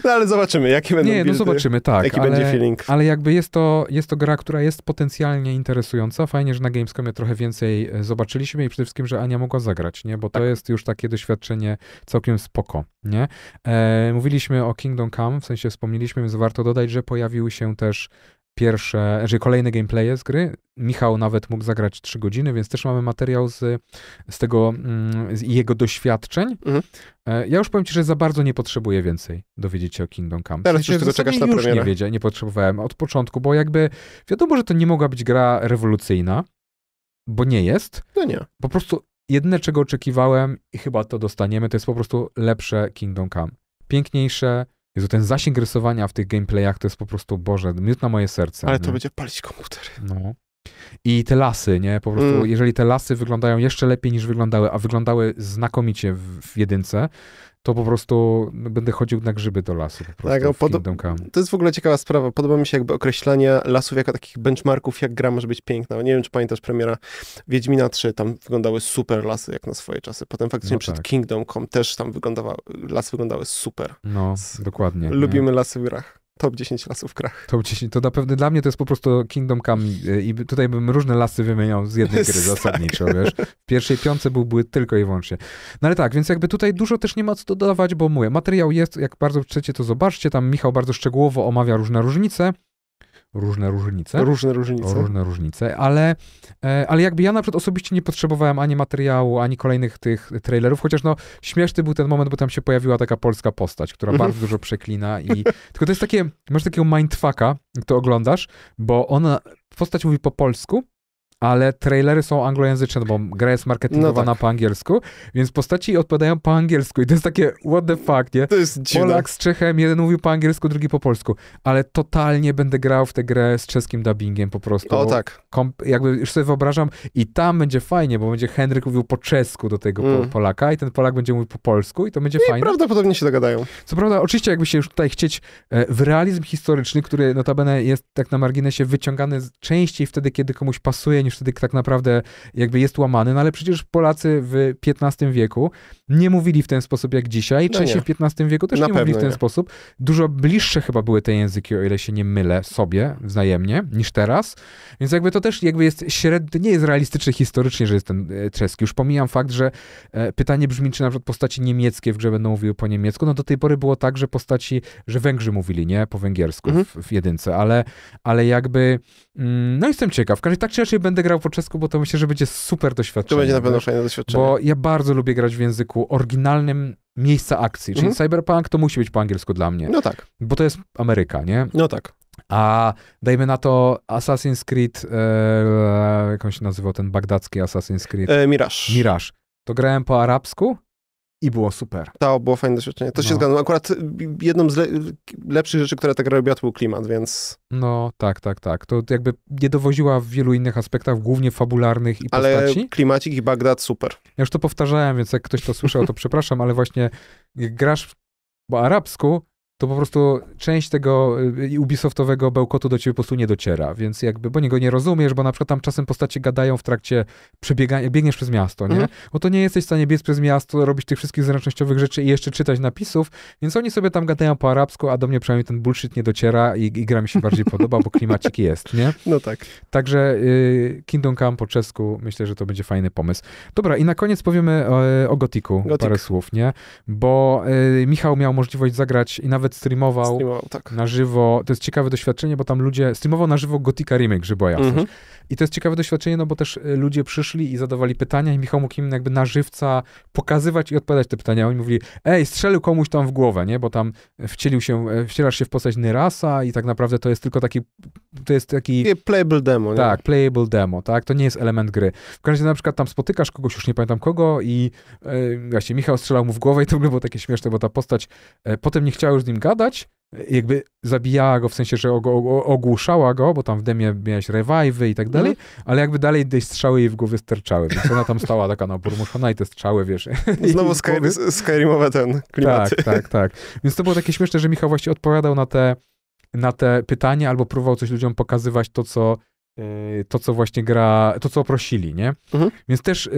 No ale zobaczymy, jakie będą Nie, no buildy, no zobaczymy, tak. Jaki ale, będzie feeling. Ale jakby jest to, jest to gra, która jest potencjalnie interesująca. Fajnie, że na Gamescomie trochę więcej e, zobaczyliśmy i przede wszystkim, że Ania mogła zagrać, nie? Bo tak. to jest już takie doświadczenie całkiem spoko, nie? E, mówiliśmy o Kingdom Come, w sensie wspomnieliśmy, więc warto dodać, że pojawiły się też pierwsze, że znaczy kolejne gameplaye z gry. Michał nawet mógł zagrać 3 godziny, więc też mamy materiał z, z tego, mm, z jego doświadczeń. Mhm. E, ja już powiem ci, że za bardzo nie potrzebuję więcej dowiedzieć się o Kingdom Come. Teraz już tego czekasz na już premierę. Nie, wiedział, nie potrzebowałem od początku, bo jakby wiadomo, że to nie mogła być gra rewolucyjna, bo nie jest. No nie. Po prostu jedyne, czego oczekiwałem i chyba to dostaniemy, to jest po prostu lepsze Kingdom Come. Piękniejsze, Jezu, ten zasięg rysowania w tych gameplayach to jest po prostu, Boże, miód na moje serce. Ale to no. będzie palić komputer. No. I te lasy, nie? Po prostu, mm. jeżeli te lasy wyglądają jeszcze lepiej niż wyglądały, a wyglądały znakomicie w, w jedynce, to po prostu będę chodził na grzyby do lasu po prostu. Tak, pod... To jest w ogóle ciekawa sprawa. Podoba mi się jakby określanie lasów jako takich benchmarków, jak gra może być piękna. Nie wiem, czy pamiętasz premiera Wiedźmina 3, tam wyglądały super lasy jak na swoje czasy. Potem faktycznie no przed tak. Kingdom Come też tam wyglądały, lasy wyglądały super. No, dokładnie. Lubimy nie? lasy w grach. Top 10 lasów krach. Top 10, to na pewno dla mnie to jest po prostu Kingdom Come i tutaj bym różne lasy wymieniał z jednej gry zasadniczo, tak. wiesz. W pierwszej piące byłby tylko i wyłącznie. No ale tak, więc jakby tutaj dużo też nie ma co dodawać, bo mówię, materiał jest, jak bardzo chcecie to zobaczcie, tam Michał bardzo szczegółowo omawia różne różnice, różne różnice. Różne różnice. Różne różnice, ale, e, ale jakby ja na przykład osobiście nie potrzebowałem ani materiału, ani kolejnych tych trailerów, chociaż no śmieszny był ten moment, bo tam się pojawiła taka polska postać, która mhm. bardzo dużo przeklina i tylko to jest takie, masz takiego mindfucka, jak to oglądasz, bo ona, postać mówi po polsku, ale trailery są anglojęzyczne, no bo gra jest marketingowana no tak. po angielsku, więc postaci odpowiadają po angielsku i to jest takie what the fuck, nie? To jest dziwne. Polak z Czechem, jeden mówił po angielsku, drugi po polsku, ale totalnie będę grał w tę grę z czeskim dubbingiem po prostu. O tak. Komp- jakby już sobie wyobrażam i tam będzie fajnie, bo będzie Henryk mówił po czesku do tego mm. Polaka i ten Polak będzie mówił po polsku i to będzie I fajne. prawdopodobnie się dogadają. Co prawda, oczywiście jakby się już tutaj chcieć e, w realizm historyczny, który notabene jest tak na marginesie wyciągany częściej wtedy, kiedy komuś pasuje, niż już wtedy tak naprawdę jakby jest łamany, no ale przecież Polacy w XV wieku nie mówili w ten sposób jak dzisiaj, no Czesi w XV wieku też Na nie mówili w ten nie. sposób. Dużo bliższe chyba były te języki, o ile się nie mylę, sobie wzajemnie, niż teraz, więc jakby to też jakby jest średnie, nie jest realistyczne historycznie, że jest ten czeski. E, już pomijam fakt, że e, pytanie brzmi, czy na przykład postaci niemieckie w grze będą mówiły po niemiecku, no do tej pory było tak, że postaci, że Węgrzy mówili, nie? Po węgiersku mhm. w, w jedynce, ale, ale jakby, mm, no jestem ciekaw, w każdym razie tak czy inaczej będę będę grał po czesku, bo to myślę, że będzie super doświadczenie. To będzie na pewno fajne doświadczenie. Bo ja bardzo lubię grać w języku oryginalnym miejsca akcji, czyli mhm. cyberpunk to musi być po angielsku dla mnie. No tak. Bo to jest Ameryka, nie? No tak. A dajmy na to Assassin's Creed, e, e jak on się nazywał, ten bagdacki Assassin's Creed? E, Mirage. Mirage. To grałem po arabsku, i było super. To było fajne doświadczenie. To no. się zgadzam. Akurat jedną z le lepszych rzeczy, które tak robią, robiła, to był klimat, więc... No, tak, tak, tak. To jakby nie dowoziła w wielu innych aspektach, głównie fabularnych i ale postaci. Ale klimacik i Bagdad super. Ja już to powtarzałem, więc jak ktoś to słyszał, to przepraszam, ale właśnie grasz po arabsku, to po prostu część tego y, Ubisoftowego bełkotu do ciebie po prostu nie dociera, więc jakby, bo niego nie rozumiesz, bo na przykład tam czasem postacie gadają w trakcie przebiegania, biegniesz przez miasto, nie? Mhm. Bo to nie jesteś w stanie biec przez miasto, robić tych wszystkich zręcznościowych rzeczy i jeszcze czytać napisów, więc oni sobie tam gadają po arabsku, a do mnie przynajmniej ten bullshit nie dociera i, i gra mi się bardziej podoba, bo klimacik jest, nie? No tak. Także y, Kingdom Come po czesku, myślę, że to będzie fajny pomysł. Dobra, i na koniec powiemy o, e, o Gotiku Gothic. parę słów, nie? Bo y, Michał miał możliwość zagrać i nawet nawet streamował, streamował tak. na żywo. To jest ciekawe doświadczenie, bo tam ludzie... Streamował na żywo Gotika Remake, żeby była Mm -hmm. I to jest ciekawe doświadczenie, no bo też y, ludzie przyszli i zadawali pytania i Michał mógł im jakby na żywca pokazywać i odpowiadać te pytania. Oni mówili, ej, strzelił komuś tam w głowę, nie? Bo tam y, wcielił się, y, wcielasz się w postać Nerasa i tak naprawdę to jest tylko taki... To jest taki... Playable demo, nie? Tak, playable demo, tak? To nie jest element gry. W każdym razie na przykład tam spotykasz kogoś, już nie pamiętam kogo i yy, właśnie Michał strzelał mu w głowę i to w ogóle było takie śmieszne, bo ta postać yy, potem nie chciała już z nim nim gadać, jakby zabijała go, w sensie, że ogłuszała go, bo tam w demie miałeś rewajwy i tak mhm. dalej, mm. ale jakby dalej te strzały jej w głowie sterczały, więc ona tam stała taka na burmuszona i te strzały, wiesz. Znowu Skyrimowe ten klimaty. Tak, tak, tak. Więc to było takie śmieszne, że Michał właśnie odpowiadał na te, na te pytania albo próbował coś ludziom pokazywać to, co Y, to, co właśnie gra, to, co prosili, nie? Mhm. Więc też y,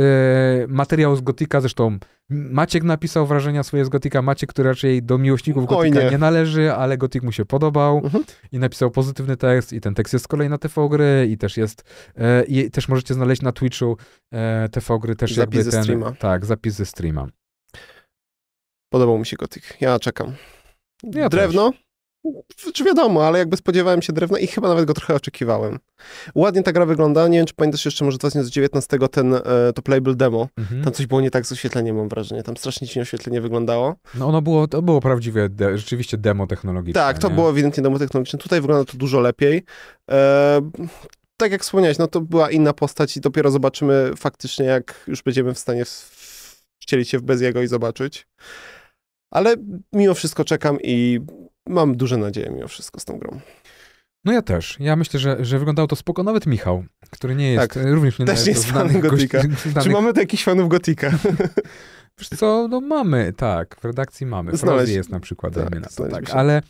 materiał z Gotika, zresztą Maciek napisał wrażenia swoje z Gotika, Maciek, który raczej do miłośników Gotika nie. nie. należy, ale Gotik mu się podobał mhm. i napisał pozytywny tekst i ten tekst jest z kolei na TV Gry i też jest, e, i też możecie znaleźć na Twitchu y, e, TV Gry też zapis jakby ten... Streama. Tak, zapis ze streama. Podobał mi się Gotik, ja czekam. Ja Drewno? Też. Czy znaczy wiadomo, ale jakby spodziewałem się drewna i chyba nawet go trochę oczekiwałem. Ładnie ta gra wygląda. Nie wiem, czy pamiętasz jeszcze może 2019 ten, e, to playable demo. Mhm. Tam coś było nie tak z oświetleniem, mam wrażenie. Tam strasznie dziwnie oświetlenie wyglądało. No ono było, to było prawdziwe, de, rzeczywiście demo technologiczne. Tak, to nie? było ewidentnie demo technologiczne. Tutaj wygląda to dużo lepiej. E, tak jak wspomniałeś, no to była inna postać i dopiero zobaczymy faktycznie, jak już będziemy w stanie wcielić się w bezjego i zobaczyć. Ale mimo wszystko czekam i mam duże nadzieje mimo wszystko z tą grą. No ja też. Ja myślę, że, że wyglądało to spoko. Nawet Michał, który nie jest, tak, e, również nie, też nie jest fanem Gotika. Czy mamy tu jakichś fanów Gotika? Wiesz co, no mamy, tak. W redakcji mamy. Znaleźć... jest na przykład, tak, na to, tak. Ale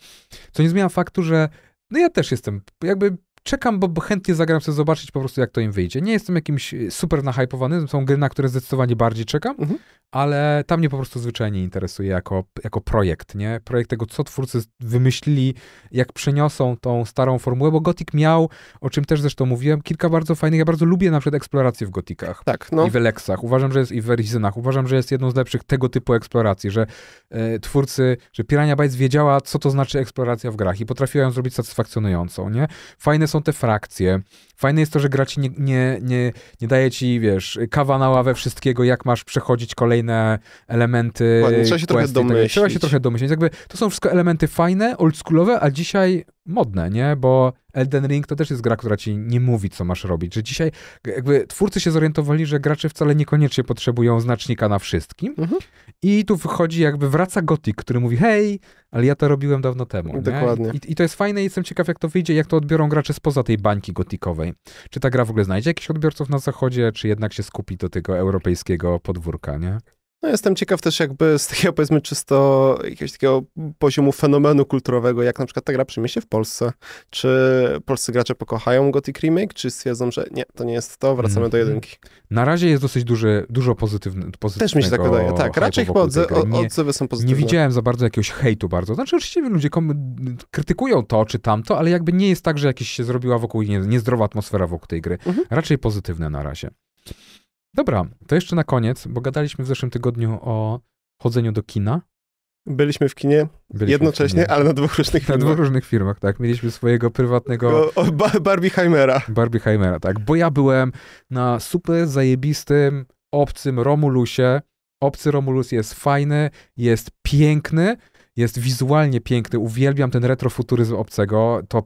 co nie zmienia faktu, że no ja też jestem, jakby czekam, bo chętnie zagram sobie zobaczyć po prostu, jak to im wyjdzie. Nie jestem jakimś y, super nahypowany, są gry, na które zdecydowanie bardziej czekam, mhm. ale tam mnie po prostu zwyczajnie interesuje jako, jako projekt, nie? Projekt tego, co twórcy wymyślili, jak przeniosą tą starą formułę, bo Gothic miał, o czym też zresztą mówiłem, kilka bardzo fajnych, ja bardzo lubię na przykład eksploracje w Gotikach tak, no. i w Eleksach, uważam, że jest i w Erizynach, uważam, że jest jedną z lepszych tego typu eksploracji, że e, twórcy, że Pirania Bytes wiedziała, co to znaczy eksploracja w grach i potrafiła ją zrobić satysfakcjonującą, nie? Fajne są są te frakcje. Fajne jest to, że gra ci nie, nie, nie, nie daje ci, wiesz, kawa na ławę wszystkiego, jak masz przechodzić kolejne elementy. Ładnie, trzeba się trochę domyślić. Tego. Tak trzeba się trochę domyślić. Jakby to są wszystko elementy fajne, oldschoolowe, a dzisiaj modne, nie? Bo Elden Ring to też jest gra, która ci nie mówi, co masz robić. Że dzisiaj jakby twórcy się zorientowali, że gracze wcale niekoniecznie potrzebują znacznika na wszystkim. Mhm. I tu wychodzi jakby wraca gotik, który mówi hej, ale ja to robiłem dawno temu. Dokładnie. I, I, to jest fajne i jestem ciekaw, jak to wyjdzie, jak to odbiorą gracze spoza tej bańki gotikowej. Czy ta gra w ogóle znajdzie jakichś odbiorców na zachodzie, czy jednak się skupi do tego europejskiego podwórka, nie? No jestem ciekaw też jakby z takiego powiedzmy czysto jakiegoś takiego poziomu fenomenu kulturowego, jak na przykład ta gra przyjmie się w Polsce. Czy polscy gracze pokochają Gothic Remake, czy stwierdzą, że nie, to nie jest to, wracamy mm. do mhm. jedynki? Na razie jest dosyć duży, dużo pozytywnych. pozytywnego Też mi się tak wydaje, tak. Raczej chyba odzy nie, odzywy są pozytywne. Nie widziałem za bardzo jakiegoś hejtu bardzo. Znaczy oczywiście ludzie krytykują to czy tamto, ale jakby nie jest tak, że jakieś się zrobiła wokół nie, niezdrowa atmosfera wokół tej gry. Mhm. Raczej pozytywne na razie. Dobra, to jeszcze na koniec, bo gadaliśmy w zeszłym tygodniu o chodzeniu do kina. Byliśmy w kinie Byliśmy jednocześnie, w kinie. ale na dwóch różnych firmach. Na dwóch różnych firmach, tak. Mieliśmy swojego prywatnego... O, o Barbie Barbieheimera. tak. Bo ja byłem na super zajebistym, obcym Romulusie. Obcy Romulus jest fajny, jest piękny, jest wizualnie piękny. Uwielbiam ten retrofuturyzm obcego. To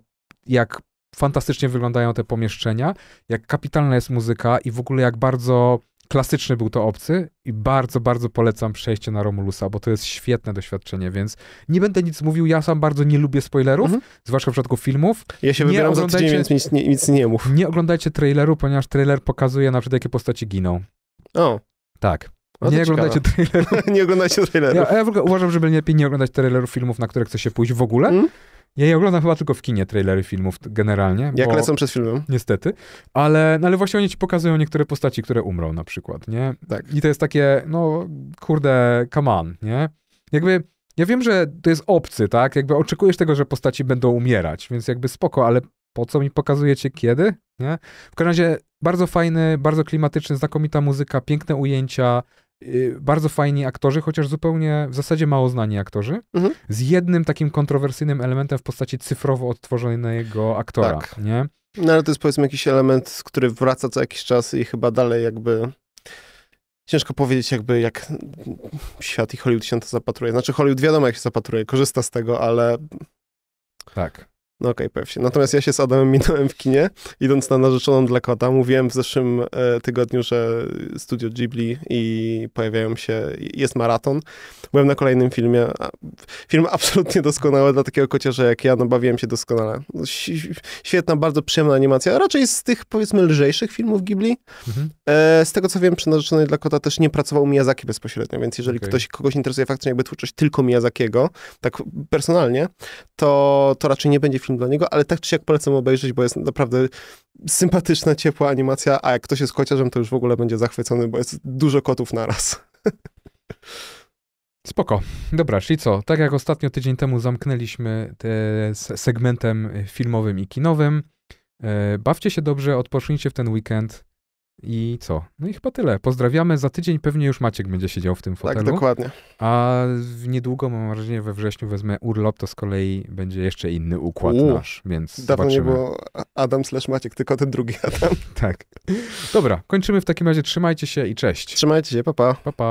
jak fantastycznie wyglądają te pomieszczenia, jak kapitalna jest muzyka i w ogóle jak bardzo klasyczny był to obcy i bardzo, bardzo polecam przejście na Romulusa, bo to jest świetne doświadczenie, więc nie będę nic mówił, ja sam bardzo nie lubię spoilerów, mhm. zwłaszcza w przypadku filmów. Ja się nie wybieram za tydzień, więc nic nie, nic nie mów. Nie oglądajcie traileru, ponieważ trailer pokazuje na przykład, jakie postaci giną. O. Tak. nie, oglądajcie trailerów. nie oglądajcie trailerów. Ja, w ogóle uważam, żeby lepiej nie oglądać trailerów filmów, na które chce się pójść w ogóle. Mm? Ja je oglądam chyba tylko w kinie trailery filmów generalnie. Jak lecą przez filmy. Niestety. Ale, no ale właśnie oni ci pokazują niektóre postaci, które umrą na przykład, nie? Tak. I to jest takie, no kurde, come on, nie? Jakby, ja wiem, że to jest obcy, tak? Jakby oczekujesz tego, że postaci będą umierać, więc jakby spoko, ale po co mi pokazujecie kiedy, nie? W każdym razie bardzo fajny, bardzo klimatyczny, znakomita muzyka, piękne ujęcia, Y, bardzo fajni aktorzy, chociaż zupełnie w zasadzie mało znani aktorzy, mhm. z jednym takim kontrowersyjnym elementem w postaci cyfrowo odtworzonego aktora, tak. nie? No ale to jest powiedzmy jakiś element, który wraca co jakiś czas i chyba dalej jakby ciężko powiedzieć jakby jak świat i Hollywood się na to zapatruje. Znaczy Hollywood wiadomo jak się zapatruje, korzysta z tego, ale tak. No okej, okay, pewnie. Natomiast ja się z Adamem minąłem w kinie, idąc na narzeczoną dla kota. Mówiłem w zeszłym e, tygodniu, że Studio Ghibli i pojawiają się, jest maraton. Byłem na kolejnym filmie. Film absolutnie doskonały dla takiego kociarza jak ja, no bawiłem się doskonale. No, świetna, bardzo przyjemna animacja. Raczej z tych, powiedzmy, lżejszych filmów Ghibli. Mhm. E, z tego, co wiem, przy narzeczonej dla kota też nie pracował Miyazaki bezpośrednio, więc jeżeli okay. ktoś, kogoś interesuje faktycznie jakby twórczość tylko Miyazakiego, tak personalnie, to, to raczej nie będzie film film dla niego, ale tak czy siak polecam obejrzeć, bo jest naprawdę sympatyczna, ciepła animacja, a jak ktoś jest kociarzem, to już w ogóle będzie zachwycony, bo jest dużo kotów naraz. Spoko. Dobra, czyli co? Tak jak ostatnio tydzień temu zamknęliśmy te segmentem filmowym i kinowym, e, bawcie się dobrze, odpocznijcie w ten weekend. I co? No i chyba tyle. Pozdrawiamy. Za tydzień pewnie już Maciek będzie siedział w tym tak, fotelu. Tak, dokładnie. A niedługo, mam wrażenie, we wrześniu wezmę urlop, to z kolei będzie jeszcze inny układ U, nasz, więc Dawno zobaczymy. nie Adam slash Maciek, tylko ten drugi Adam. tak. Dobra, kończymy w takim razie. Trzymajcie się i cześć. Trzymajcie się, papa. Papa. Pa.